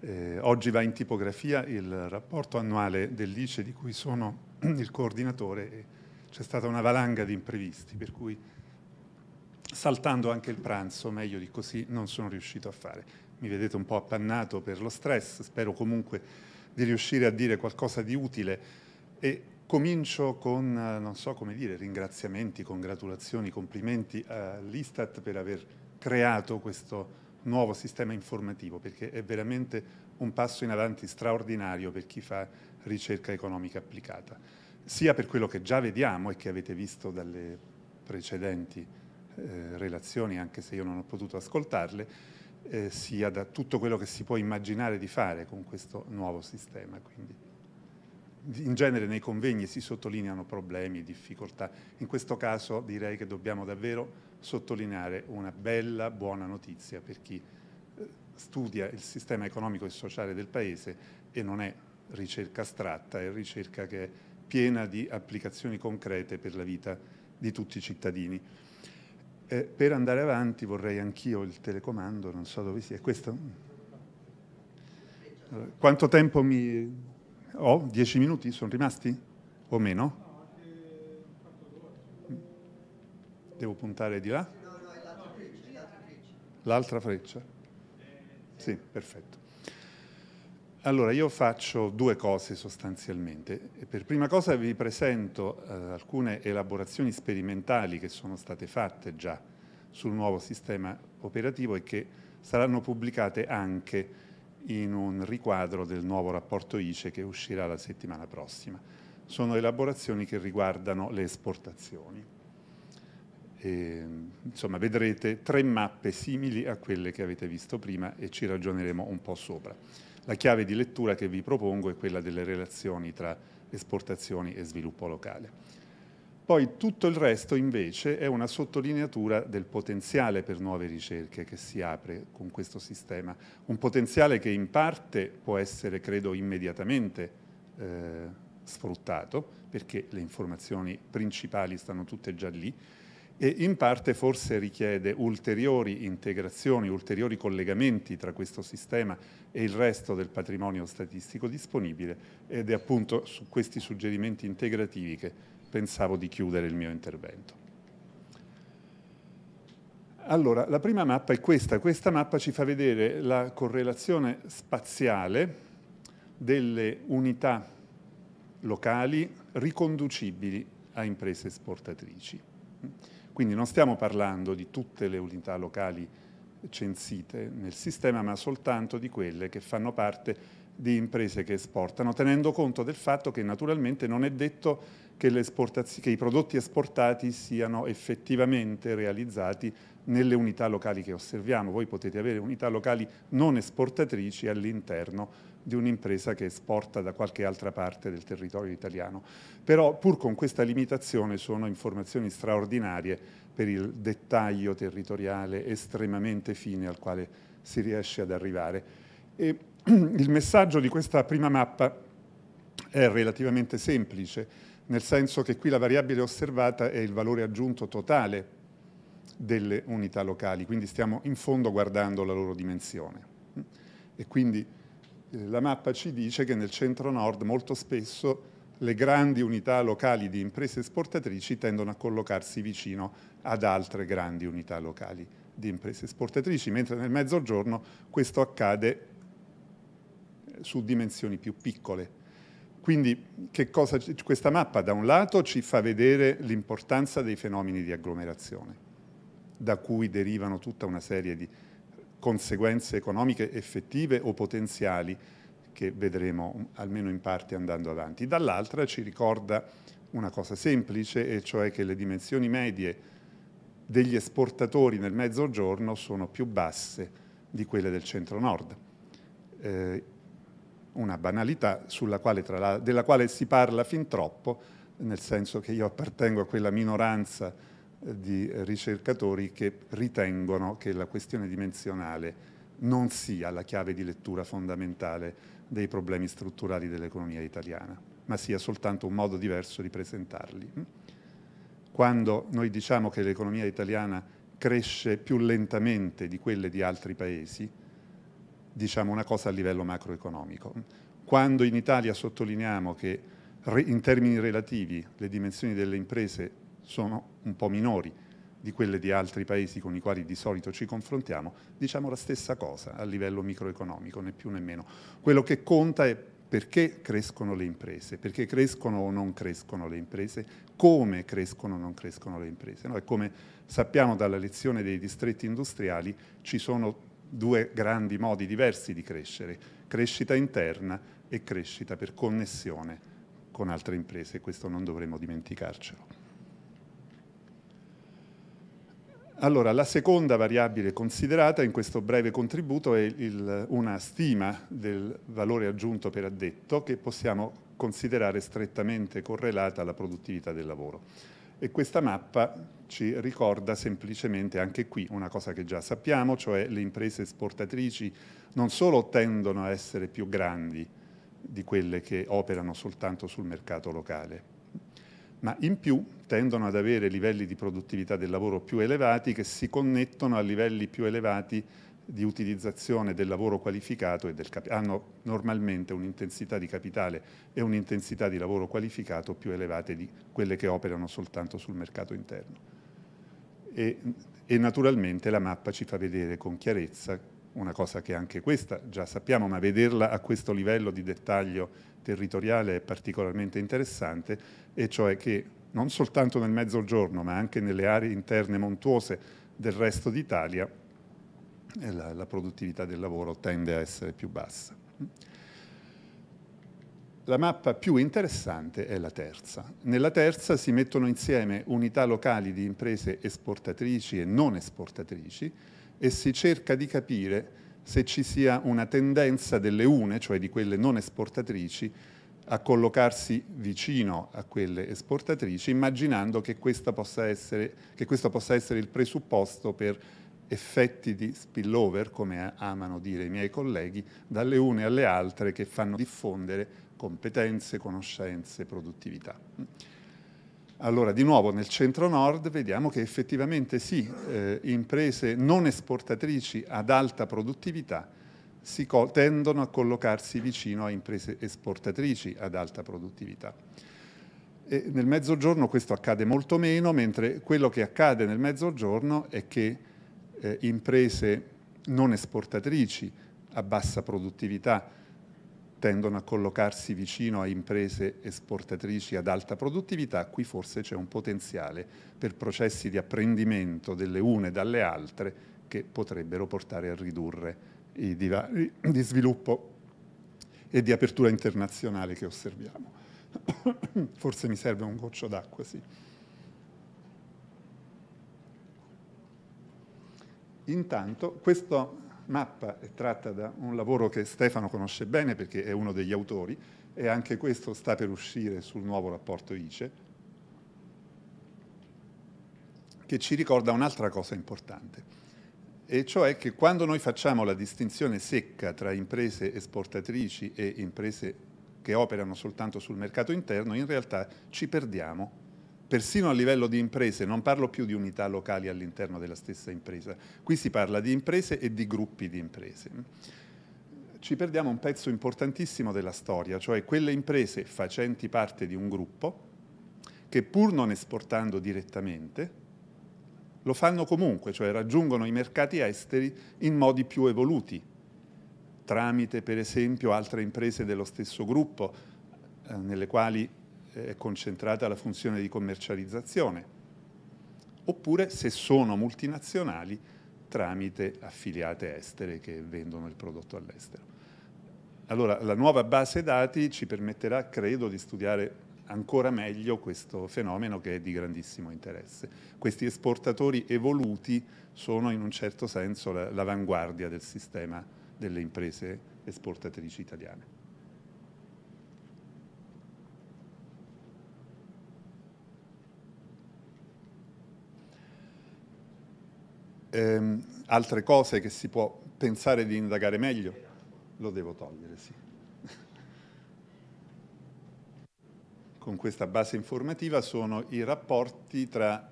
Speaker 4: Eh, oggi va in tipografia il rapporto annuale dell'ICE di cui sono il coordinatore. C'è stata una valanga di imprevisti, per cui saltando anche il pranzo, meglio di così, non sono riuscito a fare. Mi vedete un po' appannato per lo stress, spero comunque di riuscire a dire qualcosa di utile e Comincio con, eh, non so come dire, ringraziamenti, congratulazioni, complimenti all'Istat per aver creato questo nuovo sistema informativo, perché è veramente un passo in avanti straordinario per chi fa ricerca economica applicata, sia per quello che già vediamo e che avete visto dalle precedenti eh, relazioni, anche se io non ho potuto ascoltarle, eh, sia da tutto quello che si può immaginare di fare con questo nuovo sistema. Quindi in genere nei convegni si sottolineano problemi, e difficoltà. In questo caso direi che dobbiamo davvero sottolineare una bella, buona notizia per chi eh, studia il sistema economico e sociale del Paese e non è ricerca astratta, è ricerca che è piena di applicazioni concrete per la vita di tutti i cittadini. Eh, per andare avanti vorrei anch'io il telecomando, non so dove sia, questo? quanto tempo mi... Ho oh, dieci minuti, sono rimasti? O meno? Devo puntare di là? L'altra freccia? Sì, perfetto. Allora, io faccio due cose sostanzialmente. Per prima cosa vi presento eh, alcune elaborazioni sperimentali che sono state fatte già sul nuovo sistema operativo e che saranno pubblicate anche in un riquadro del nuovo rapporto ICE che uscirà la settimana prossima. Sono elaborazioni che riguardano le esportazioni. E, ehm, insomma, vedrete tre mappe simili a quelle che avete visto prima e ci ragioneremo un po' sopra. La chiave di lettura che vi propongo è quella delle relazioni tra esportazioni e sviluppo locale. Poi tutto il resto invece è una sottolineatura del potenziale per nuove ricerche che si apre con questo sistema, un potenziale che in parte può essere, credo, immediatamente eh, sfruttato, perché le informazioni principali stanno tutte già lì, e in parte forse richiede ulteriori integrazioni, ulteriori collegamenti tra questo sistema e il resto del patrimonio statistico disponibile ed è appunto su questi suggerimenti integrativi che pensavo di chiudere il mio intervento. Allora, la prima mappa è questa. Questa mappa ci fa vedere la correlazione spaziale delle unità locali riconducibili a imprese esportatrici. Quindi non stiamo parlando di tutte le unità locali censite nel sistema, ma soltanto di quelle che fanno parte di imprese che esportano, tenendo conto del fatto che naturalmente non è detto che, che i prodotti esportati siano effettivamente realizzati nelle unità locali che osserviamo. Voi potete avere unità locali non esportatrici all'interno di un'impresa che esporta da qualche altra parte del territorio italiano. Però pur con questa limitazione sono informazioni straordinarie per il dettaglio territoriale estremamente fine al quale si riesce ad arrivare. E il messaggio di questa prima mappa è relativamente semplice nel senso che qui la variabile osservata è il valore aggiunto totale delle unità locali, quindi stiamo in fondo guardando la loro dimensione. E quindi eh, la mappa ci dice che nel centro-nord molto spesso le grandi unità locali di imprese esportatrici tendono a collocarsi vicino ad altre grandi unità locali di imprese esportatrici, mentre nel mezzogiorno questo accade su dimensioni più piccole, quindi cosa, questa mappa da un lato ci fa vedere l'importanza dei fenomeni di agglomerazione, da cui derivano tutta una serie di conseguenze economiche effettive o potenziali che vedremo mm, almeno in parte andando avanti. Dall'altra ci ricorda una cosa semplice, e cioè che le dimensioni medie degli esportatori nel mezzogiorno sono più basse di quelle del centro-nord. Eh, una banalità quale la, della quale si parla fin troppo, nel senso che io appartengo a quella minoranza eh, di ricercatori che ritengono che la questione dimensionale non sia la chiave di lettura fondamentale dei problemi strutturali dell'economia italiana, ma sia soltanto un modo diverso di presentarli. Mm? Quando noi diciamo che l'economia italiana cresce più lentamente di quelle di altri paesi, diciamo, una cosa a livello macroeconomico. Quando in Italia sottolineiamo che in termini relativi le dimensioni delle imprese sono un po' minori di quelle di altri paesi con i quali di solito ci confrontiamo, diciamo la stessa cosa a livello microeconomico, né più né meno. Quello che conta è perché crescono le imprese, perché crescono o non crescono le imprese, come crescono o non crescono le imprese. No? E come sappiamo dalla lezione dei distretti industriali, ci sono due grandi modi diversi di crescere, crescita interna e crescita per connessione con altre imprese, questo non dovremmo dimenticarcelo. Allora, la seconda variabile considerata in questo breve contributo è il, una stima del valore aggiunto per addetto che possiamo considerare strettamente correlata alla produttività del lavoro e questa mappa ci ricorda semplicemente anche qui una cosa che già sappiamo, cioè le imprese esportatrici non solo tendono a essere più grandi di quelle che operano soltanto sul mercato locale, ma in più tendono ad avere livelli di produttività del lavoro più elevati che si connettono a livelli più elevati di utilizzazione del lavoro qualificato e del hanno normalmente un'intensità di capitale e un'intensità di lavoro qualificato più elevate di quelle che operano soltanto sul mercato interno. E, e naturalmente la mappa ci fa vedere con chiarezza una cosa che anche questa già sappiamo, ma vederla a questo livello di dettaglio territoriale è particolarmente interessante, e cioè che non soltanto nel mezzogiorno, ma anche nelle aree interne montuose del resto d'Italia, la, la produttività del lavoro tende a essere più bassa. La mappa più interessante è la terza. Nella terza si mettono insieme unità locali di imprese esportatrici e non esportatrici e si cerca di capire se ci sia una tendenza delle une, cioè di quelle non esportatrici, a collocarsi vicino a quelle esportatrici, immaginando che, possa essere, che questo possa essere il presupposto per effetti di spillover, come amano dire i miei colleghi, dalle une alle altre che fanno diffondere competenze, conoscenze, produttività. Allora, di nuovo nel centro-nord vediamo che effettivamente sì, eh, imprese non esportatrici ad alta produttività tendono a collocarsi vicino a imprese esportatrici ad alta produttività. E nel mezzogiorno questo accade molto meno, mentre quello che accade nel mezzogiorno è che eh, imprese non esportatrici a bassa produttività tendono a collocarsi vicino a imprese esportatrici ad alta produttività, qui forse c'è un potenziale per processi di apprendimento delle une dalle altre che potrebbero portare a ridurre i divari di sviluppo e di apertura internazionale che osserviamo. forse mi serve un goccio d'acqua, sì. Intanto questa mappa è tratta da un lavoro che Stefano conosce bene perché è uno degli autori e anche questo sta per uscire sul nuovo rapporto ICE, che ci ricorda un'altra cosa importante, e cioè che quando noi facciamo la distinzione secca tra imprese esportatrici e imprese che operano soltanto sul mercato interno, in realtà ci perdiamo persino a livello di imprese, non parlo più di unità locali all'interno della stessa impresa, qui si parla di imprese e di gruppi di imprese. Ci perdiamo un pezzo importantissimo della storia, cioè quelle imprese facenti parte di un gruppo che pur non esportando direttamente, lo fanno comunque, cioè raggiungono i mercati esteri in modi più evoluti, tramite per esempio altre imprese dello stesso gruppo, eh, nelle quali eh, è concentrata la funzione di commercializzazione, oppure se sono multinazionali tramite affiliate estere che vendono il prodotto all'estero. Allora, la nuova base dati ci permetterà, credo, di studiare ancora meglio questo fenomeno che è di grandissimo interesse. Questi esportatori evoluti sono in un certo senso l'avanguardia del sistema delle imprese esportatrici italiane. ehm, altre cose che si può pensare di indagare meglio, lo devo togliere, sì. Con questa base informativa sono i rapporti tra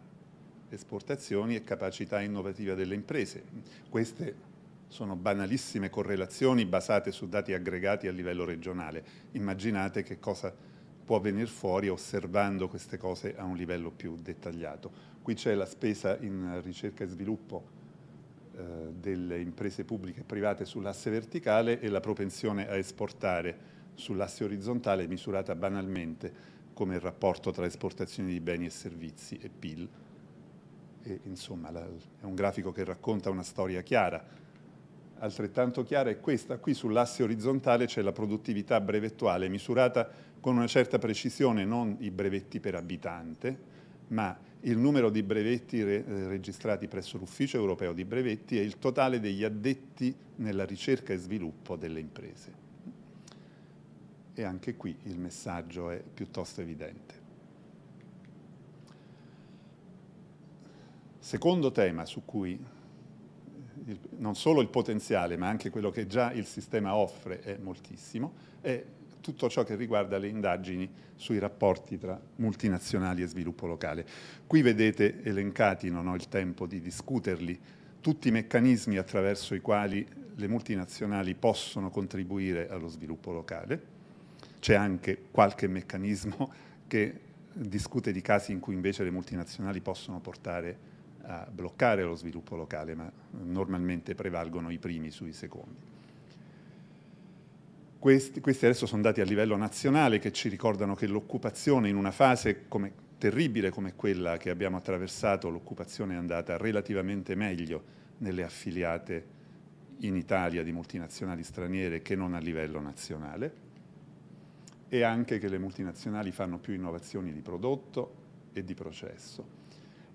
Speaker 4: esportazioni e capacità innovativa delle imprese. Queste sono banalissime correlazioni basate su dati aggregati a livello regionale. Immaginate che cosa può venire fuori osservando queste cose a un livello più dettagliato. Qui c'è la spesa in ricerca e sviluppo eh, delle imprese pubbliche e private sull'asse verticale e la propensione a esportare sull'asse orizzontale misurata banalmente come il rapporto tra esportazioni di beni e servizi e PIL. E, insomma, la, è un grafico che racconta una storia chiara. Altrettanto chiara è questa, qui sull'asse orizzontale c'è la produttività brevettuale misurata con una certa precisione, non i brevetti per abitante, ma il numero di brevetti re eh, registrati presso l'Ufficio europeo di brevetti e il totale degli addetti nella ricerca e sviluppo delle imprese. E anche qui il messaggio è piuttosto evidente. Secondo tema su cui eh, il, non solo il potenziale ma anche quello che già il sistema offre è moltissimo, è tutto ciò che riguarda le indagini sui rapporti tra multinazionali e sviluppo locale. Qui vedete elencati, non ho il tempo di discuterli, tutti i meccanismi attraverso i quali le multinazionali possono contribuire allo sviluppo locale. C'è anche qualche meccanismo che discute di casi in cui invece le multinazionali possono portare a bloccare lo sviluppo locale, ma eh, normalmente prevalgono i primi sui secondi. Questi, questi, adesso sono dati a livello nazionale che ci ricordano che l'occupazione in una fase come, terribile come quella che abbiamo attraversato, l'occupazione è andata relativamente meglio nelle affiliate in Italia di multinazionali straniere che non a livello nazionale e anche che le multinazionali fanno più innovazioni di prodotto e di processo.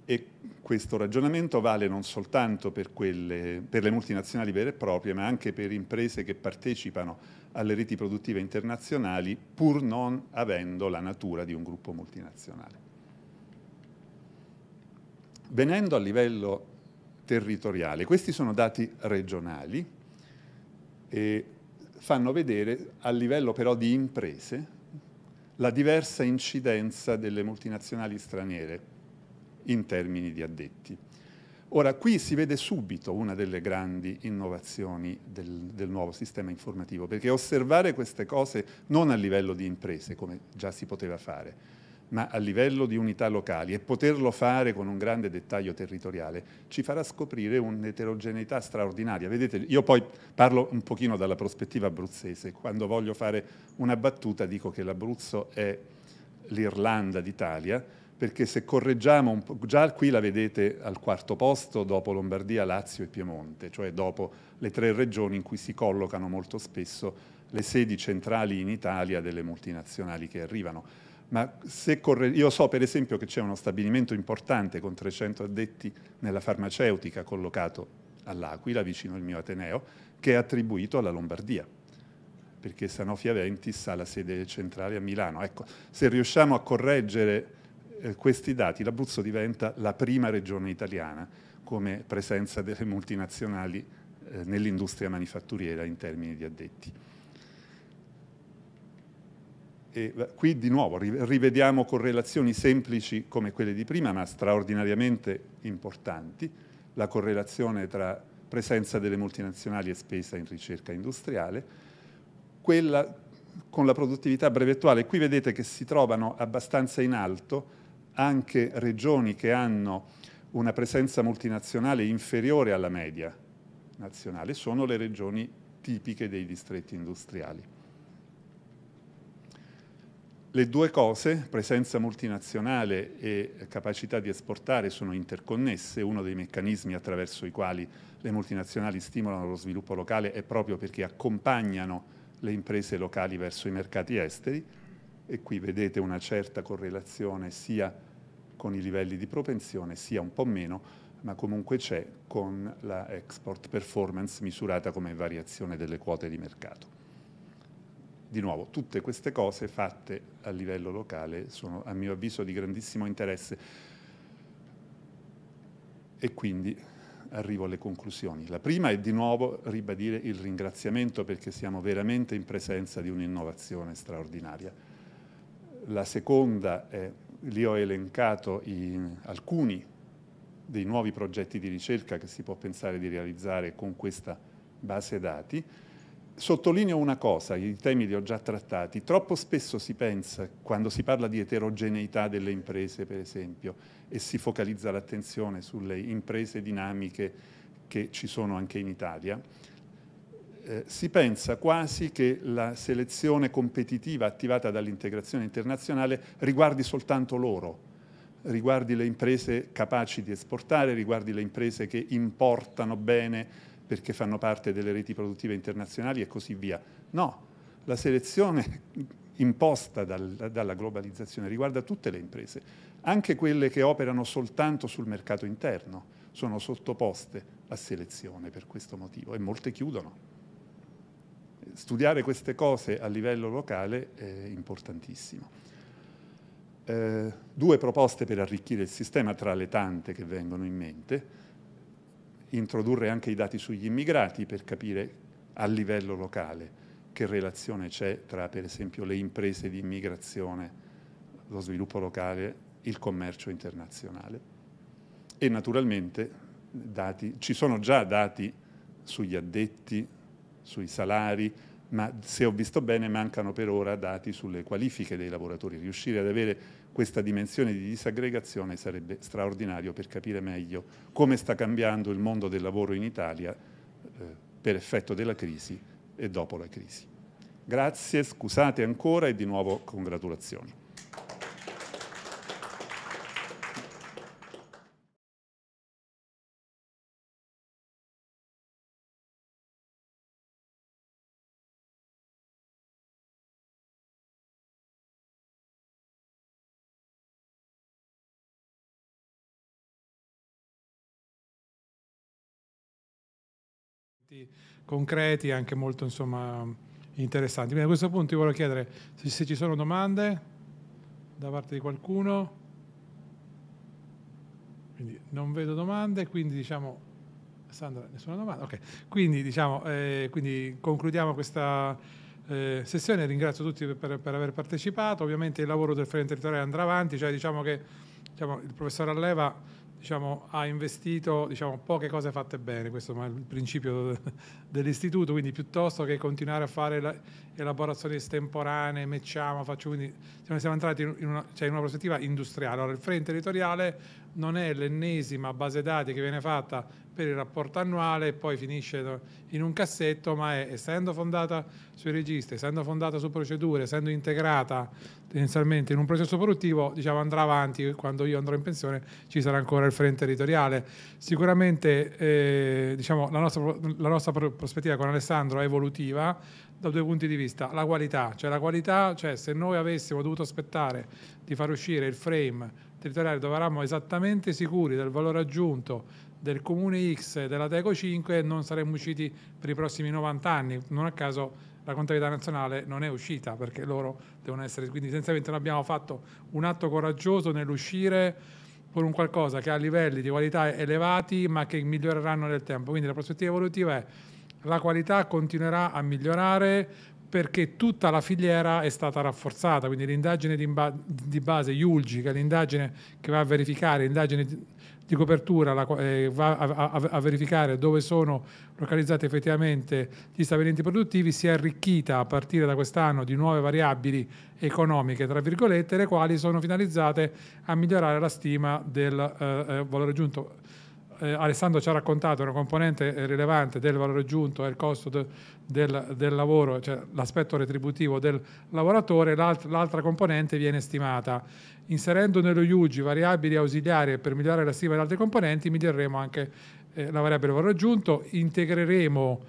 Speaker 4: E questo ragionamento vale non soltanto per, quelle, per le multinazionali vere e proprie, ma anche per imprese che partecipano alle reti produttive internazionali pur non avendo la natura di un gruppo multinazionale. Venendo a livello territoriale, questi sono dati regionali e fanno vedere a livello però di imprese la diversa incidenza delle multinazionali straniere in termini di addetti. Ora, qui si vede subito una delle grandi innovazioni del, del, nuovo sistema informativo, perché osservare queste cose non a livello di imprese, come già si poteva fare, ma a livello di unità locali e poterlo fare con un grande dettaglio territoriale, ci farà scoprire un'eterogeneità straordinaria. Vedete, io poi parlo un pochino dalla prospettiva abruzzese, quando voglio fare una battuta dico che l'Abruzzo è l'Irlanda d'Italia, perché se correggiamo un po', già qui la vedete al quarto posto dopo Lombardia, Lazio e Piemonte, cioè dopo le tre regioni in cui si collocano molto spesso le sedi centrali in Italia delle multinazionali che arrivano. Ma se corre... io so per esempio che c'è uno stabilimento importante con 300 addetti nella farmaceutica collocato all'Aquila, vicino al mio Ateneo, che è attribuito alla Lombardia perché Sanofi Aventis ha la sede centrale a Milano. Ecco, se riusciamo a correggere eh, questi dati l'Abruzzo diventa la prima regione italiana come presenza delle multinazionali eh, nell'industria manifatturiera in termini di addetti. E qui di nuovo rivediamo correlazioni semplici come quelle di prima, ma straordinariamente importanti, la correlazione tra presenza delle multinazionali e spesa in ricerca industriale, quella con la produttività brevettuale, qui vedete che si trovano abbastanza in alto anche regioni che hanno una presenza multinazionale inferiore alla media nazionale sono le regioni tipiche dei distretti industriali. Le due cose, presenza multinazionale e capacità di esportare, sono interconnesse. Uno dei meccanismi attraverso i quali le multinazionali stimolano lo sviluppo locale è proprio perché accompagnano le imprese locali verso i mercati esteri e qui vedete una certa correlazione sia con i livelli di propensione sia un po' meno, ma comunque c'è con la export performance misurata come variazione delle quote di mercato. Di nuovo, tutte queste cose fatte a livello locale sono a mio avviso di grandissimo interesse e quindi arrivo alle conclusioni. La prima è di nuovo ribadire il ringraziamento perché siamo veramente in presenza di un'innovazione straordinaria. La seconda è lì ho elencato i, alcuni dei nuovi progetti di ricerca che si può pensare di realizzare con questa base dati. Sottolineo una cosa, i temi li ho già trattati, troppo spesso si pensa, quando si parla di eterogeneità delle imprese per esempio, e si focalizza l'attenzione sulle imprese dinamiche che ci sono anche in Italia, eh, si pensa quasi che la selezione competitiva attivata dall'integrazione internazionale riguardi soltanto loro, riguardi le imprese capaci di esportare, riguardi le imprese che importano bene perché fanno parte delle reti produttive internazionali e così via. No, la selezione imposta dal, dalla globalizzazione riguarda tutte le imprese, anche quelle che operano soltanto sul mercato interno sono sottoposte a selezione per questo motivo e molte chiudono studiare queste cose a livello locale è importantissimo. Eh, due proposte per arricchire il sistema tra le tante che vengono in mente, introdurre anche i dati sugli immigrati per capire a livello locale che relazione c'è tra per esempio le imprese di immigrazione, lo sviluppo locale, il commercio internazionale e naturalmente dati, ci sono già dati sugli addetti sui salari, ma se ho visto bene mancano per ora dati sulle qualifiche dei lavoratori. Riuscire ad avere questa dimensione di disaggregazione sarebbe straordinario per capire meglio come sta cambiando il mondo del lavoro in Italia eh, per effetto della crisi e dopo la crisi. Grazie, scusate ancora e di nuovo congratulazioni.
Speaker 2: aspetti concreti anche molto insomma,
Speaker 1: interessanti. Quindi a questo punto io voglio chiedere se, se ci sono domande da parte di qualcuno. Quindi non vedo domande, quindi diciamo... Sandra, nessuna domanda? Ok, quindi, diciamo, eh, quindi concludiamo questa eh, sessione, ringrazio tutti per, per, aver partecipato, ovviamente il lavoro del Frente Territoriale andrà avanti, cioè diciamo che diciamo, il professor Alleva diciamo, ha investito diciamo, poche cose fatte bene, questo è il principio dell'istituto, quindi piuttosto che continuare a fare elaborazioni estemporanee, mecciamo, faccio, quindi cioè, siamo entrati in una, cioè in una prospettiva industriale. Allora il frame territoriale non è l'ennesima base dati che viene fatta per il rapporto annuale e poi finisce in un cassetto, ma è, essendo fondata sui registri, essendo fondata su procedure, essendo integrata tendenzialmente in un processo produttivo, diciamo andrà avanti, quando io andrò in pensione ci sarà ancora il frente territoriale. Sicuramente eh, diciamo, la, nostra, la nostra prospettiva con Alessandro è evolutiva, da due punti di vista. La qualità, cioè la qualità, cioè se noi avessimo dovuto aspettare di far uscire il frame territoriale dove eravamo esattamente sicuri del valore aggiunto del comune X e della Teco 5 non saremmo usciti per i prossimi 90 anni. Non a caso la contabilità nazionale non è uscita perché loro devono essere, quindi essenzialmente non abbiamo fatto un atto coraggioso nell'uscire con un qualcosa che ha livelli di qualità elevati ma che miglioreranno nel tempo. Quindi la prospettiva evolutiva è la qualità continuerà a migliorare, perché tutta la filiera è stata rafforzata, quindi l'indagine di, di, base IULGI, che è l'indagine che va a verificare, l'indagine di copertura la, eh, va a, a, a, verificare dove sono localizzati effettivamente gli stabilimenti produttivi, si è arricchita a partire da quest'anno di nuove variabili economiche, tra virgolette, le quali sono finalizzate a migliorare la stima del eh, eh valore aggiunto eh, Alessandro ci ha raccontato, una componente eh, rilevante del valore aggiunto è il costo de, del, del, lavoro, cioè l'aspetto retributivo del lavoratore, l'alt, l'altra componente viene stimata. Inserendo nello UGI variabili ausiliarie per migliorare la stima di altre componenti, miglioreremo anche eh, la variabile valore aggiunto, integreremo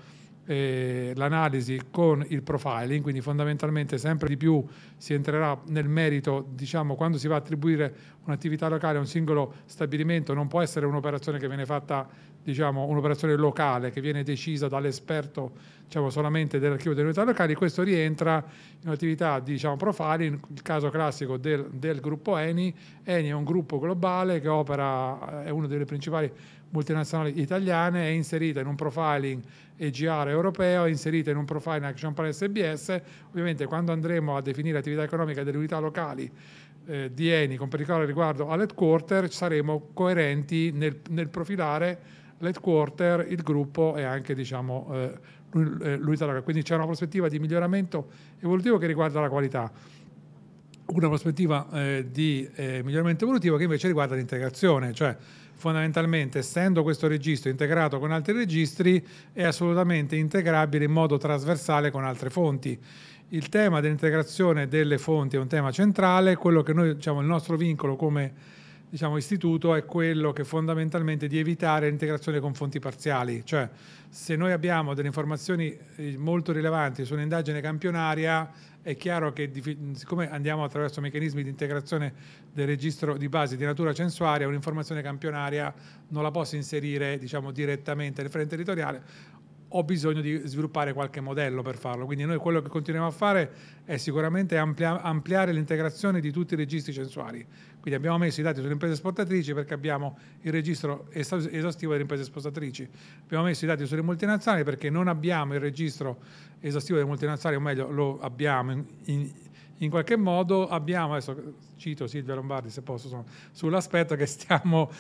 Speaker 1: eh, l'analisi con il profiling, quindi fondamentalmente sempre di più si entrerà nel merito, diciamo quando si va a attribuire un'attività locale a un singolo stabilimento non può essere un'operazione che viene fatta, diciamo un'operazione locale che viene decisa dall'esperto diciamo, solamente dell'archivio delle unità locali, questo rientra in un'attività di diciamo, profiling, il caso classico del, del gruppo ENI, ENI è un gruppo globale che opera, eh, è una delle principali multinazionali italiane è inserita in un profiling EGR europeo, è inserita in un profiling Action Plan SBS. Ovviamente quando andremo a definire attività economica delle unità locali eh, di ENI, con particolare riguardo all'headquarter, saremo coerenti nel, nel profilare l'headquarter, il gruppo e anche diciamo, eh, eh, l'unità locale. Quindi c'è una prospettiva di miglioramento evolutivo che riguarda la qualità una prospettiva eh, di eh, miglioramento evolutivo che invece riguarda l'integrazione, cioè fondamentalmente essendo questo registro integrato con altri registri è assolutamente integrabile in modo trasversale con altre fonti. Il tema dell'integrazione delle fonti è un tema centrale, quello che noi diciamo il nostro vincolo come diciamo, istituto è quello che fondamentalmente di evitare l'integrazione con fonti parziali, cioè se noi abbiamo delle informazioni eh, molto rilevanti su un'indagine campionaria è chiaro che siccome andiamo attraverso meccanismi di integrazione del registro di base di natura censuaria, un'informazione campionaria non la posso inserire diciamo, direttamente nel referente territoriale, ho bisogno di sviluppare qualche modello per farlo. Quindi noi quello che continuiamo a fare è sicuramente amplia, ampliare l'integrazione di tutti i registri censuari. Quindi abbiamo messo i dati sulle imprese esportatrici perché abbiamo il registro esaustivo delle imprese esportatrici. Abbiamo messo i dati sulle multinazionali perché non abbiamo il registro esaustivo delle multinazionali, o meglio lo abbiamo in, in, in qualche modo, abbiamo, adesso cito Silvia Lombardi se posso, sono, sull'aspetto che stiamo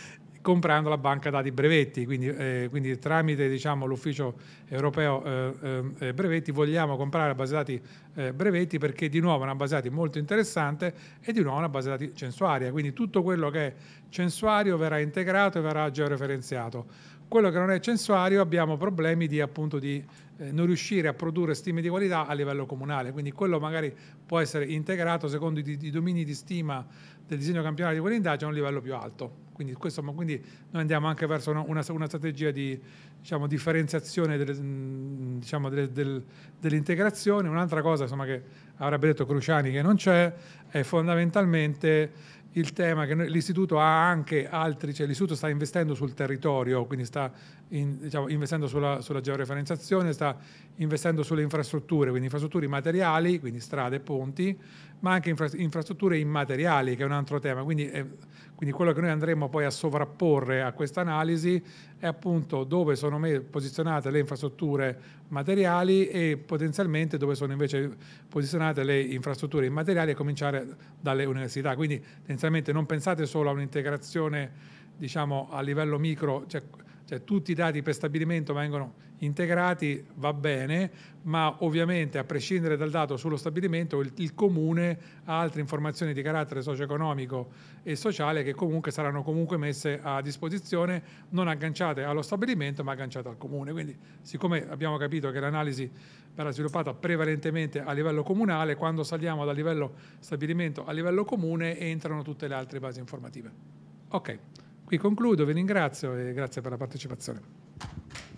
Speaker 1: comprando la banca dati brevetti, quindi, eh, quindi tramite diciamo, l'ufficio europeo eh, eh, eh brevetti vogliamo comprare la base dati eh, brevetti perché di nuovo è una base dati molto interessante e di nuovo una base dati censuaria, quindi tutto quello che è censuario verrà integrato e verrà georeferenziato. Quello che non è censuario abbiamo problemi di, appunto, di eh, non riuscire a produrre stime di qualità a livello comunale. Quindi quello magari può essere integrato secondo i, i domini di stima del disegno campionale di quell'indagine a un livello più alto. Quindi, questo, quindi noi andiamo anche verso una, una, una strategia di diciamo, differenziazione delle, mm, diciamo, delle, del, dell'integrazione. Un'altra cosa insomma, che avrebbe detto Cruciani che non c'è è fondamentalmente il tema che l'istituto ha anche altri, cioè l'istituto sta investendo sul territorio, quindi sta in, diciamo, investendo sulla, sulla, georeferenziazione, sta investendo sulle infrastrutture, quindi infrastrutture materiali, quindi strade e ponti, ma anche infra- infrastrutture immateriali, che è un altro tema. Quindi, eh, quindi, quello che noi andremo poi a sovrapporre a questa analisi è appunto dove sono posizionate le infrastrutture materiali e potenzialmente dove sono invece posizionate le infrastrutture immateriali, a cominciare dalle università. Quindi tendenzialmente non pensate solo a un'integrazione diciamo, a livello micro. Cioè, cioè tutti i dati per stabilimento vengono integrati, va bene, ma ovviamente a prescindere dal dato sullo stabilimento il, il comune ha altre informazioni di carattere socio-economico e sociale che comunque saranno comunque messe a disposizione, non agganciate allo stabilimento ma agganciate al comune. Quindi siccome abbiamo capito che l'analisi verrà sviluppata prevalentemente a livello comunale, quando saliamo dal livello stabilimento a livello comune entrano tutte le altre basi informative. Ok. Qui concludo, vi ringrazio e grazie per la
Speaker 3: partecipazione.